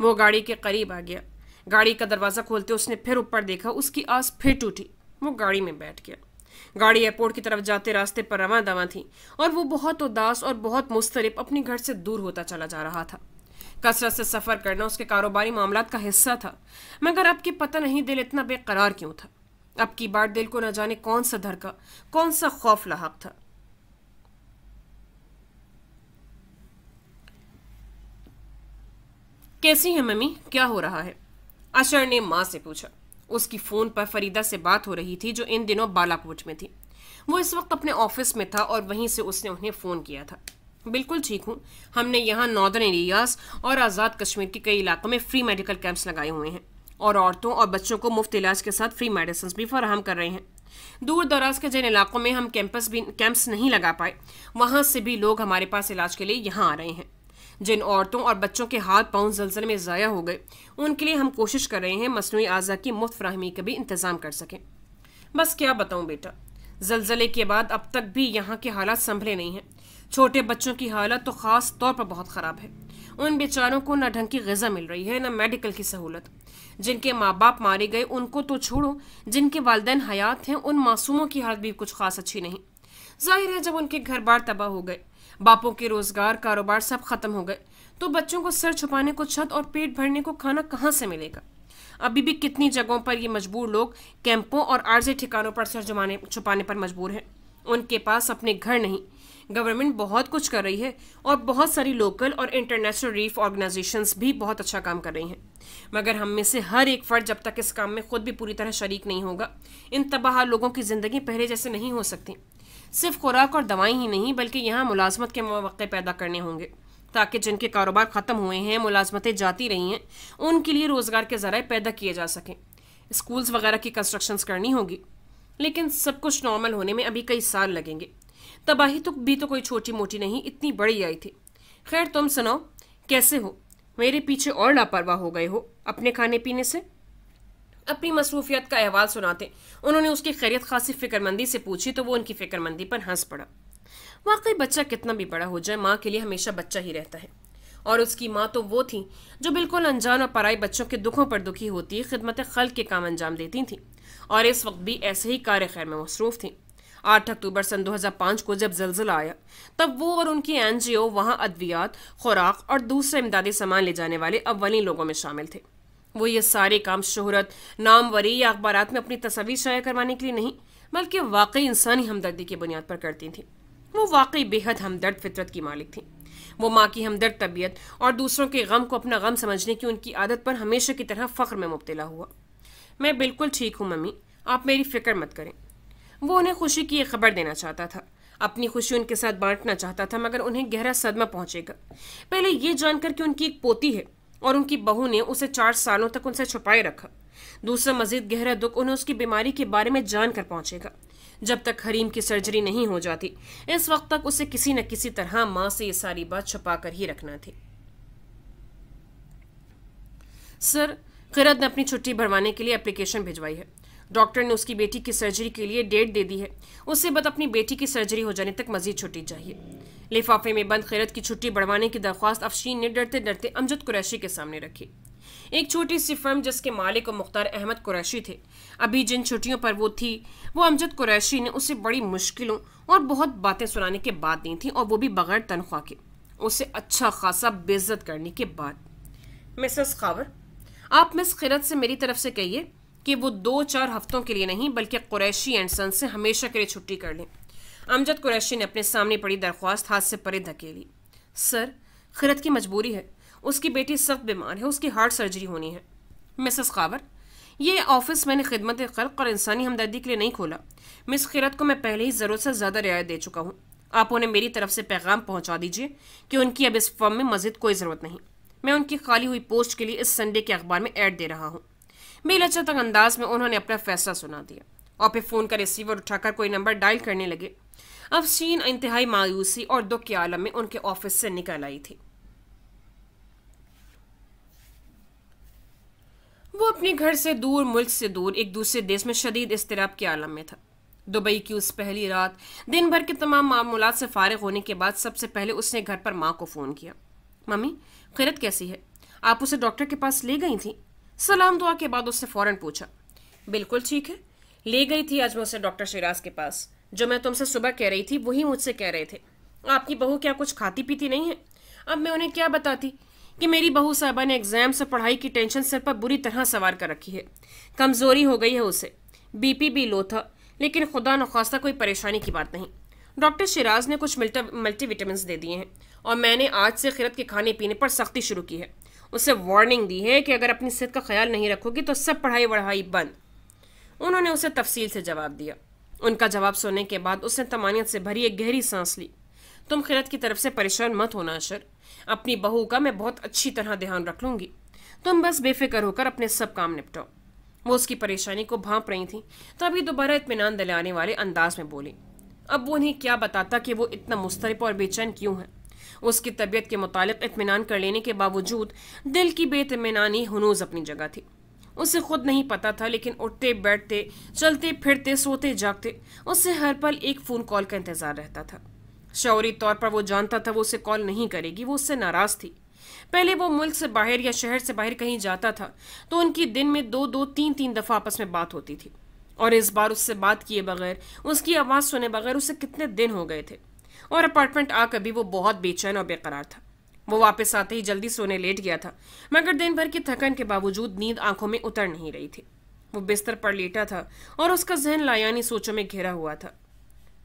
वो गाड़ी के करीब आ गया गाड़ी का दरवाज़ा खोलते उसने फिर ऊपर देखा उसकी आस फिर टूटी वो गाड़ी में बैठ गया गाड़ी एयरपोर्ट की तरफ जाते रास्ते पर रवा दवा थी और वो बहुत उदास और बहुत मुस्तरब अपने घर से दूर होता चला जा रहा था कसरत से सफ़र करना उसके कारोबारी मामला का हिस्सा था मगर अब पता नहीं दिल इतना बेकरार क्यों था अब की बार दिल को न जाने कौन सा धड़का कौन सा खौफ लाक था कैसी है मम्मी क्या हो रहा है अशर ने माँ से पूछा उसकी फ़ोन पर फरीदा से बात हो रही थी जो इन दिनों बालाकोट में थी वो इस वक्त अपने ऑफिस में था और वहीं से उसने उन्हें फ़ोन किया था बिल्कुल ठीक हूँ हमने यहाँ नॉर्दर्न एरियाज़ और आज़ाद कश्मीर के कई इलाकों में फ्री मेडिकल कैंप्स लगाए हुए हैं और औरतों और बच्चों को मुफ्त इलाज के साथ फ्री मेडिसिन भी फराहम कर रहे हैं दूर दराज के जिन इलाकों में हम कैंपस भी कैंप्स नहीं लगा पाए वहाँ से भी लोग हमारे पास इलाज के लिए यहाँ आ रहे हैं जिन औरतों और बच्चों के हाथ पाँव जलजल में ज़ाया हो गए उनके लिए हम कोशिश कर रहे हैं मसनू अज़ा की मुफ्त फ्राहमी का भी इंतज़ाम कर सकें बस क्या बताऊँ बेटा जलजले के बाद अब तक भी यहाँ के हालात संभले नहीं हैं छोटे बच्चों की हालत तो ख़ास तौर पर बहुत ख़राब है उन बेचारों को न ढंग की गज़ा मिल रही है न मेडिकल की सहूलत जिनके माँ बाप मारे गए उनको तो छोड़ो जिनके वालदेन हयात हैं उन मासूमों की हालत भी कुछ खास अच्छी नहीं जाहिर है जब उनके घर बार तबाह हो गए बापों के रोजगार कारोबार सब खत्म हो गए तो बच्चों को सर छुपाने को छत और पेट भरने को खाना कहाँ से मिलेगा अभी भी कितनी जगहों पर ये मजबूर लोग कैंपों और आर्जी ठिकानों पर सर जुमाने छुपाने पर मजबूर हैं उनके पास अपने घर नहीं गवर्नमेंट बहुत कुछ कर रही है और बहुत सारी लोकल और इंटरनेशनल रीफ ऑर्गेनाइजेशन भी बहुत अच्छा काम कर रही हैं मगर हम में से हर एक फर्ज जब तक इस काम में खुद भी पूरी तरह शरीक नहीं होगा इन तबाह लोगों की ज़िंदगी पहले जैसे नहीं हो सकती सिर्फ खुराक और दवाई ही नहीं बल्कि यहाँ मुलाजमत के मौक़े पैदा करने होंगे ताकि जिनके कारोबार ख़त्म हुए हैं मुलाजमतें जाती रही हैं उनके लिए रोज़गार के ज़रा पैदा किए जा सकें स्कूल्स वगैरह की कंस्ट्रक्शंस करनी होगी लेकिन सब कुछ नॉर्मल होने में अभी कई साल लगेंगे तबाही तो भी तो कोई छोटी मोटी नहीं इतनी बड़ी आई थी खैर तुम सुनाओ कैसे हो मेरे पीछे और लापरवाह हो गए हो अपने खाने पीने से अपनी मसरूफियत का अहवाल सुनाते उन्होंने उसकी खैरियत खासी फिक्रमंदी से पूछी तो वो उनकी फिक्रमंदी पर हंस पड़ा वाकई बच्चा कितना भी बड़ा हो जाए माँ के लिए हमेशा बच्चा ही रहता है और उसकी माँ तो वो थी जो बिल्कुल अनजान और पराई बच्चों के दुखों पर दुखी होती खिदमत खल के काम अंजाम देती थी और इस वक्त भी ऐसे ही कार खैर में मसरूफ़ थी 8 अक्टूबर सन 2005 को जब जलजिला आया तब वो और उनकी एनजीओ वहां अद्वियात खुराक और दूसरे इमदादी सामान ले जाने वाले अव्वलीन लोगों में शामिल थे वो ये सारे काम शहरत नामवरी या अखबार में अपनी तस्वीर शाया करवाने के लिए नहीं बल्कि वाकई इंसानी हमदर्दी की बुनियाद पर करती थी वो वाकई बेहद हमदर्द फितरत की मालिक थी वो माँ की हमदर्द तबीयत और दूसरों के गम को अपना गम समझने की उनकी आदत पर हमेशा की तरह फ़ख्र में मुबतला हुआ मैं बिल्कुल ठीक हूँ मम्मी आप मेरी फ़िक्र मत करें वो उन्हें खुशी की एक खबर देना चाहता था अपनी खुशी उनके साथ बांटना चाहता था मगर उन्हें गहरा सदमा पहुंचेगा पहले ये जानकर कि उनकी एक पोती है और उनकी बहू ने उसे चार सालों तक उनसे छुपाए रखा दूसरा मजीद गहरा दुख उन्हें उसकी बीमारी के बारे में जानकर पहुंचेगा जब तक हरीम की सर्जरी नहीं हो जाती इस वक्त तक उसे किसी न किसी तरह माँ से ये सारी बात छुपा कर ही रखना थी सर किरत ने अपनी छुट्टी भरवाने के लिए एप्लीकेशन भिजवाई है डॉक्टर ने उसकी बेटी की सर्जरी के लिए डेट दे दी है उससे बद अपनी बेटी की सर्जरी हो जाने तक मजीद छुट्टी चाहिए लिफाफे में बंद खैरत की छुट्टी बढ़वाने की दरख्वास्त अफशीन ने डरते डरते अमजद कुरैशी के सामने रखी एक छोटी सी फर्म जिसके मालिक और मुख्तार अहमद कुरैशी थे अभी जिन छुट्टियों पर वो थी वो अमजद कुरैशी ने उसे बड़ी मुश्किलों और बहुत बातें सुनाने के बाद दी थी और वो भी बगैर तनख्वाह के उसे अच्छा खासा बेइज्जत करने के बाद मिसेस खावर आप मिस खिरत से मेरी तरफ से कहिए कि वो दो चार हफ्तों के लिए नहीं बल्कि कुरैशी एंड सन से हमेशा के लिए छुट्टी कर लें अमजद कुरैशी ने अपने सामने पड़ी दरख्वास्त हाथ से परे धकेली सर खिरत की मजबूरी है उसकी बेटी सख्त बीमार है उसकी हार्ट सर्जरी होनी है मिसेस खावर ये ऑफिस मैंने खिदमत खल्क और इंसानी हमदर्दी के लिए नहीं खोला मिस खिरत को मैं पहले ही ज़रूरत से ज़्यादा रियायत दे चुका हूँ आप उन्हें मेरी तरफ से पैगाम पहुँचा दीजिए कि उनकी अब इस फॉर्म में मज़ीद कोई ज़रूरत नहीं मैं उनकी खाली हुई पोस्ट के लिए इस संडे के अखबार में ऐड दे रहा हूँ बेलचक अंदाज में उन्होंने अपना फैसला सुना दिया और फिर फ़ोन का रिसीवर उठाकर कोई नंबर डायल करने लगे अफशीन इंतहाई मायूसी और दुख के आलम में उनके ऑफिस से निकल आई थी वो अपने घर से दूर मुल्क से दूर एक दूसरे देश में शदीद इसतराब के आलम में था दुबई की उस पहली रात दिन भर के तमाम मामूल से फारिग होने के बाद सबसे पहले उसने घर पर माँ को फ़ोन किया मम्मी खैरत कैसी है आप उसे डॉक्टर के पास ले गई थी सलाम दुआ के बाद उसने फ़ौरन पूछा बिल्कुल ठीक है ले गई थी आज मैं उसे डॉक्टर शिराज के पास जो मैं तुमसे सुबह कह रही थी वही मुझसे कह रहे थे आपकी बहू क्या कुछ खाती पीती नहीं है अब मैं उन्हें क्या बताती कि मेरी बहू साहबा ने एग्जाम से पढ़ाई की टेंशन सिर पर बुरी तरह सवार कर रखी है कमज़ोरी हो गई है उसे बीपी भी लो था लेकिन खुदा नखास्ता कोई परेशानी की बात नहीं डॉक्टर शिराज ने कुछ मल्टी विटामिन दे दिए हैं और मैंने आज से खिरत के खाने पीने पर सख्ती शुरू की है उसे वार्निंग दी है कि अगर अपनी सेहत का ख्याल नहीं रखोगी तो सब पढ़ाई वढ़ाई बंद उन्होंने उसे तफसील से जवाब दिया उनका जवाब सुनने के बाद उसने तमानियत से भरी एक गहरी सांस ली तुम खिरत की तरफ से परेशान मत होना अशर अपनी बहू का मैं बहुत अच्छी तरह ध्यान रख लूँगी तुम बस बेफिक्र होकर अपने सब काम निपटाओ वो उसकी परेशानी को भांप रही थी तभी दोबारा इतमान दिलाने वाले अंदाज में बोली अब वो उन्हें क्या बताता कि वो इतना मुस्तरब और बेचैन क्यों है उसकी तबीयत के मुतालिक इतमान कर लेने के बावजूद दिल की बेतमानी हनूज अपनी जगह थी उसे खुद नहीं पता था लेकिन उठते बैठते चलते फिरते सोते जागते उससे हर पल एक फ़ोन कॉल का इंतज़ार रहता था शौरी तौर पर वो जानता था वो उसे कॉल नहीं करेगी वो उससे नाराज़ थी पहले वो मुल्क से बाहर या शहर से बाहर कहीं जाता था तो उनकी दिन में दो दो तीन तीन दफ़ा आपस में बात होती थी और इस बार उससे बात किए बगैर उसकी आवाज़ सुने बगैर उसे कितने दिन हो गए थे और अपार्टमेंट आकर भी वो बहुत बेचैन और बेकरार था वो वापस आते ही जल्दी सोने लेट गया था मगर दिन भर की थकन के बावजूद नींद आंखों में उतर नहीं रही थी वो बिस्तर पर लेटा था और उसका जहन लायानी सोचों में घिरा हुआ था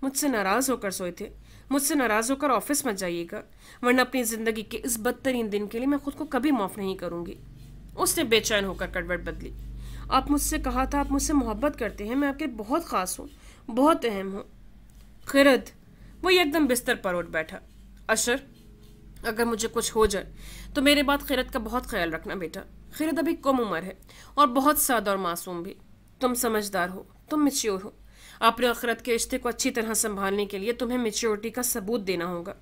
मुझसे नाराज़ होकर सोए थे मुझसे नाराज़ होकर ऑफिस मत जाइएगा वरना अपनी ज़िंदगी के इस बदतरीन दिन के लिए मैं खुद को कभी माफ़ नहीं करूँगी उसने बेचैन होकर कड़वट बदली आप मुझसे कहा था आप मुझसे मोहब्बत करते हैं मैं आपके बहुत ख़ास हूँ बहुत अहम हूँ खिरद वो एकदम बिस्तर पर उठ बैठा अशर अगर मुझे कुछ हो जाए तो मेरे बात खैरत का बहुत ख्याल रखना बेटा खैरत अभी कम उम्र है और बहुत सादा और मासूम भी तुम समझदार हो तुम मेच्योर हो अपने अखरत के रिश्ते को अच्छी तरह संभालने के लिए तुम्हें मेच्योरिटी का सबूत देना होगा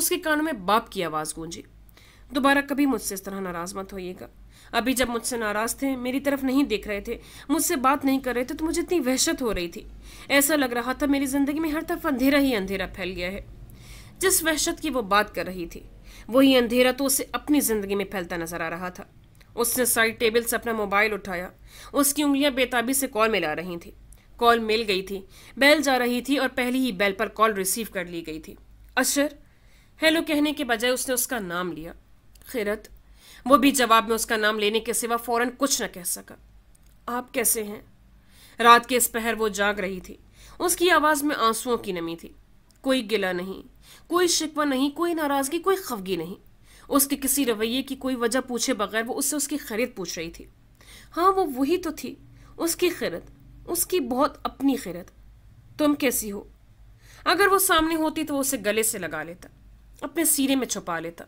उसके कानों में बाप की आवाज़ गूंजी दोबारा कभी मुझसे इस तरह नाराज़ मत होइएगा अभी जब मुझसे नाराज़ थे मेरी तरफ नहीं देख रहे थे मुझसे बात नहीं कर रहे थे तो मुझे इतनी वहशत हो रही थी ऐसा लग रहा था मेरी ज़िंदगी में हर तरफ अंधेरा ही अंधेरा फैल गया है जिस वहशत की वो बात कर रही थी वही अंधेरा तो उसे अपनी ज़िंदगी में फैलता नजर आ रहा था उसने साइड टेबल से अपना मोबाइल उठाया उसकी उंगलियां बेताबी से कॉल मिला रही थी कॉल मिल गई थी बेल जा रही थी और पहले ही बेल पर कॉल रिसीव कर ली गई थी अशर हेलो कहने के बजाय उसने उसका नाम लिया खिरत वो भी जवाब में उसका नाम लेने के सिवा फौरन कुछ न कह सका आप कैसे हैं रात के इस पहर वो जाग रही थी उसकी आवाज में आंसुओं की नमी थी कोई गिला नहीं कोई शिकवा नहीं कोई नाराजगी कोई खफगी नहीं उसके किसी रवैये की कोई वजह पूछे बगैर वो उससे उसकी खरीद पूछ रही थी हाँ वो वही तो थी उसकी खिरत उसकी बहुत अपनी खिरत तुम कैसी हो अगर वो सामने होती तो वो उसे गले से लगा लेता अपने सीने में छुपा लेता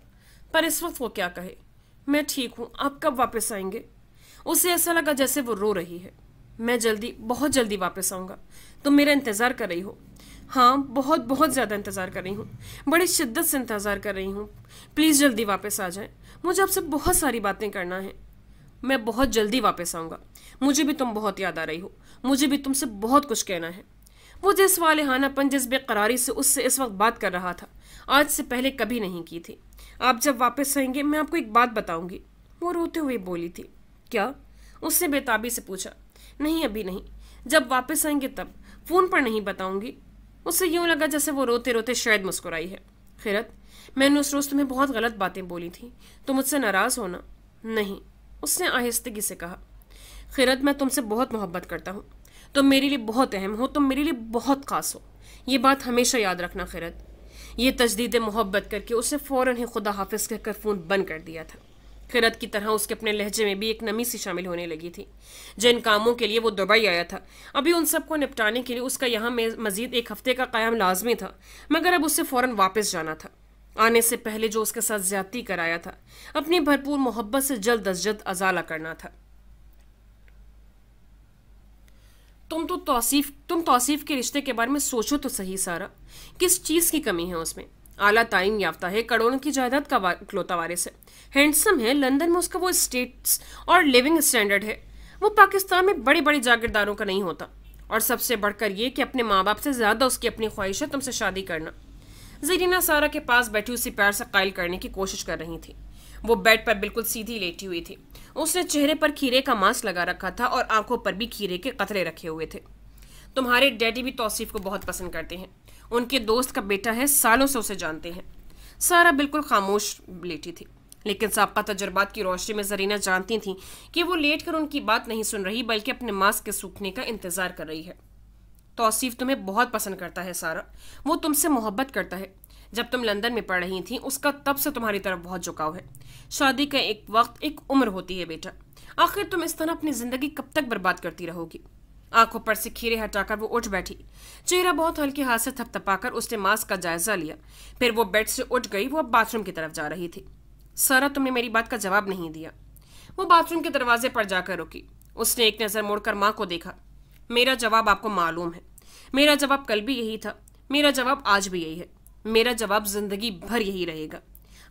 पर इस वक्त वो क्या कहे मैं ठीक हूँ आप कब वापस आएंगे उसे ऐसा लगा जैसे वो रो रही है मैं जल्दी बहुत जल्दी वापस आऊँगा तुम मेरा इंतज़ार कर रही हो हाँ बहुत बहुत ज़्यादा इंतज़ार कर रही हूँ बड़ी शिद्दत से इंतज़ार कर रही हूँ प्लीज़ जल्दी वापस आ जाए मुझे आपसे बहुत सारी बातें करना है मैं बहुत जल्दी वापस आऊँगा मुझे भी तुम बहुत याद आ रही हो मुझे भी तुमसे बहुत कुछ कहना है वो जिस वाले हानापन जिस बेकरारी से उससे इस वक्त बात कर रहा था आज से पहले कभी नहीं की थी आप जब वापस आएंगे मैं आपको एक बात बताऊंगी वो रोते हुए बोली थी क्या उसने बेताबी से पूछा नहीं अभी नहीं जब वापस आएंगे तब फ़ोन पर नहीं बताऊंगी उससे यूं लगा जैसे वो रोते रोते शायद मुस्कुराई है खिरत मैंने उस रोज़ तुम्हें बहुत गलत बातें बोली थी तुम तो मुझसे नाराज़ होना नहीं उसने आहिस्तगी से कहा खिरत मैं तुमसे बहुत मोहब्बत करता हूँ तुम मेरे लिए बहुत अहम हो तुम मेरे लिए बहुत खास हो ये बात हमेशा याद रखना खिरत ये तजदीद मोहब्बत करके उसने फ़ौर ही खुदा हाफिज कहकर फ़ोन बंद कर दिया था खिरत की तरह उसके अपने लहजे में भी एक नमी सी शामिल होने लगी थी जिन कामों के लिए वो दुबई आया था अभी उन सबको निपटाने के लिए उसका यहाँ मज़ीद एक हफ़्ते का क़्याम लाजमी था मगर अब उसे फ़ौर वापस जाना था आने से पहले जो उसके साथ ज़्यादती कराया था अपनी भरपूर मोहब्बत से जल्द अज जल्द अजाला करना था तुम तो तौसीफ तुम तौसीफ के रिश्ते के बारे में सोचो तो सही सारा किस चीज़ की कमी है उसमें आला तालीम याफ्ता है करोड़ों की जायदाद का इकलौता वारिस है हैंडसम है लंदन में उसका वो स्टेट्स और लिविंग स्टैंडर्ड है वो पाकिस्तान में बड़े बड़े जागीरदारों का नहीं होता और सबसे बढ़कर ये कि अपने माँ बाप से ज़्यादा उसकी अपनी ख्वाहिश है तुमसे शादी करना जरीना सारा के पास बैठी उसी प्यार से कायल करने की कोशिश कर रही थी वो बेड पर बिल्कुल सीधी लेटी हुई थी उसने चेहरे पर खीरे का मांस लगा रखा था और आंखों पर भी खीरे के कतरे रखे हुए थे तुम्हारे डैडी भी तोसीफ़ को बहुत पसंद करते हैं उनके दोस्त का बेटा है सालों से उसे जानते हैं सारा बिल्कुल खामोश लेटी थी लेकिन सबका तजर्बात की रोशनी में जरीना जानती थी कि वो लेट कर उनकी बात नहीं सुन रही बल्कि अपने मास्क के सूखने का इंतज़ार कर रही है तोसीफ़ तुम्हें बहुत पसंद करता है सारा वो तुमसे मोहब्बत करता है जब तुम लंदन में पढ़ रही थी उसका तब से तुम्हारी तरफ बहुत झुकाव है शादी का एक वक्त एक उम्र होती है बेटा आखिर तुम इस तरह अपनी जिंदगी कब तक बर्बाद करती रहोगी आंखों पर से खीरे हटाकर वो उठ बैठी चेहरा बहुत हल्के हाथ से थपथपाकर उसने मास्क का जायजा लिया फिर वो बेड से उठ गई वो अब बाथरूम की तरफ जा रही थी सारा तुमने मेरी बात का जवाब नहीं दिया वो बाथरूम के दरवाजे पर जाकर रुकी उसने एक नज़र मोड़कर माँ को देखा मेरा जवाब आपको मालूम है मेरा जवाब कल भी यही था मेरा जवाब आज भी यही है मेरा जवाब जिंदगी भर यही रहेगा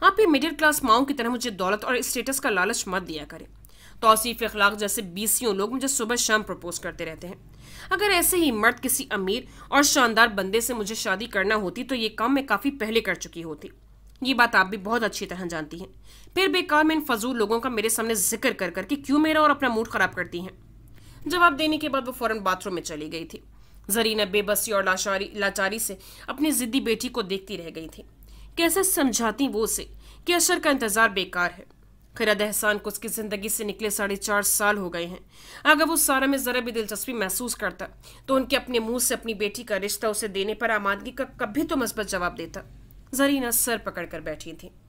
आप ये मिडिल क्लास माओ की तरह मुझे दौलत और स्टेटस का लालच मत दिया करें तोसीफ अखलाक जैसे बीसियों लोग मुझे सुबह शाम प्रपोज करते रहते हैं अगर ऐसे ही मर्द किसी अमीर और शानदार बंदे से मुझे शादी करना होती तो ये काम मैं काफ़ी पहले कर चुकी होती ये बात आप भी बहुत अच्छी तरह जानती हैं फिर बेकार में इन फजूल लोगों का मेरे सामने जिक्र कर करके क्यों मेरा और अपना मूड ख़राब करती हैं जवाब देने के बाद वो फ़ौरन बाथरूम में चली गई थी जरीना बेबसी और लाचारी लाचारी से अपनी ज़िद्दी बेटी को देखती रह गई थी कैसे समझाती वो उसे कि अशर का इंतज़ार बेकार है खैरद एहसान को उसकी ज़िंदगी से निकले साढ़े चार साल हो गए हैं अगर वो सारा में ज़रा भी दिलचस्पी महसूस करता तो उनके अपने मुंह से अपनी बेटी का रिश्ता उसे देने पर आमादगी का कभी तो मस्बत जवाब देता जरीना सर पकड़ कर बैठी थी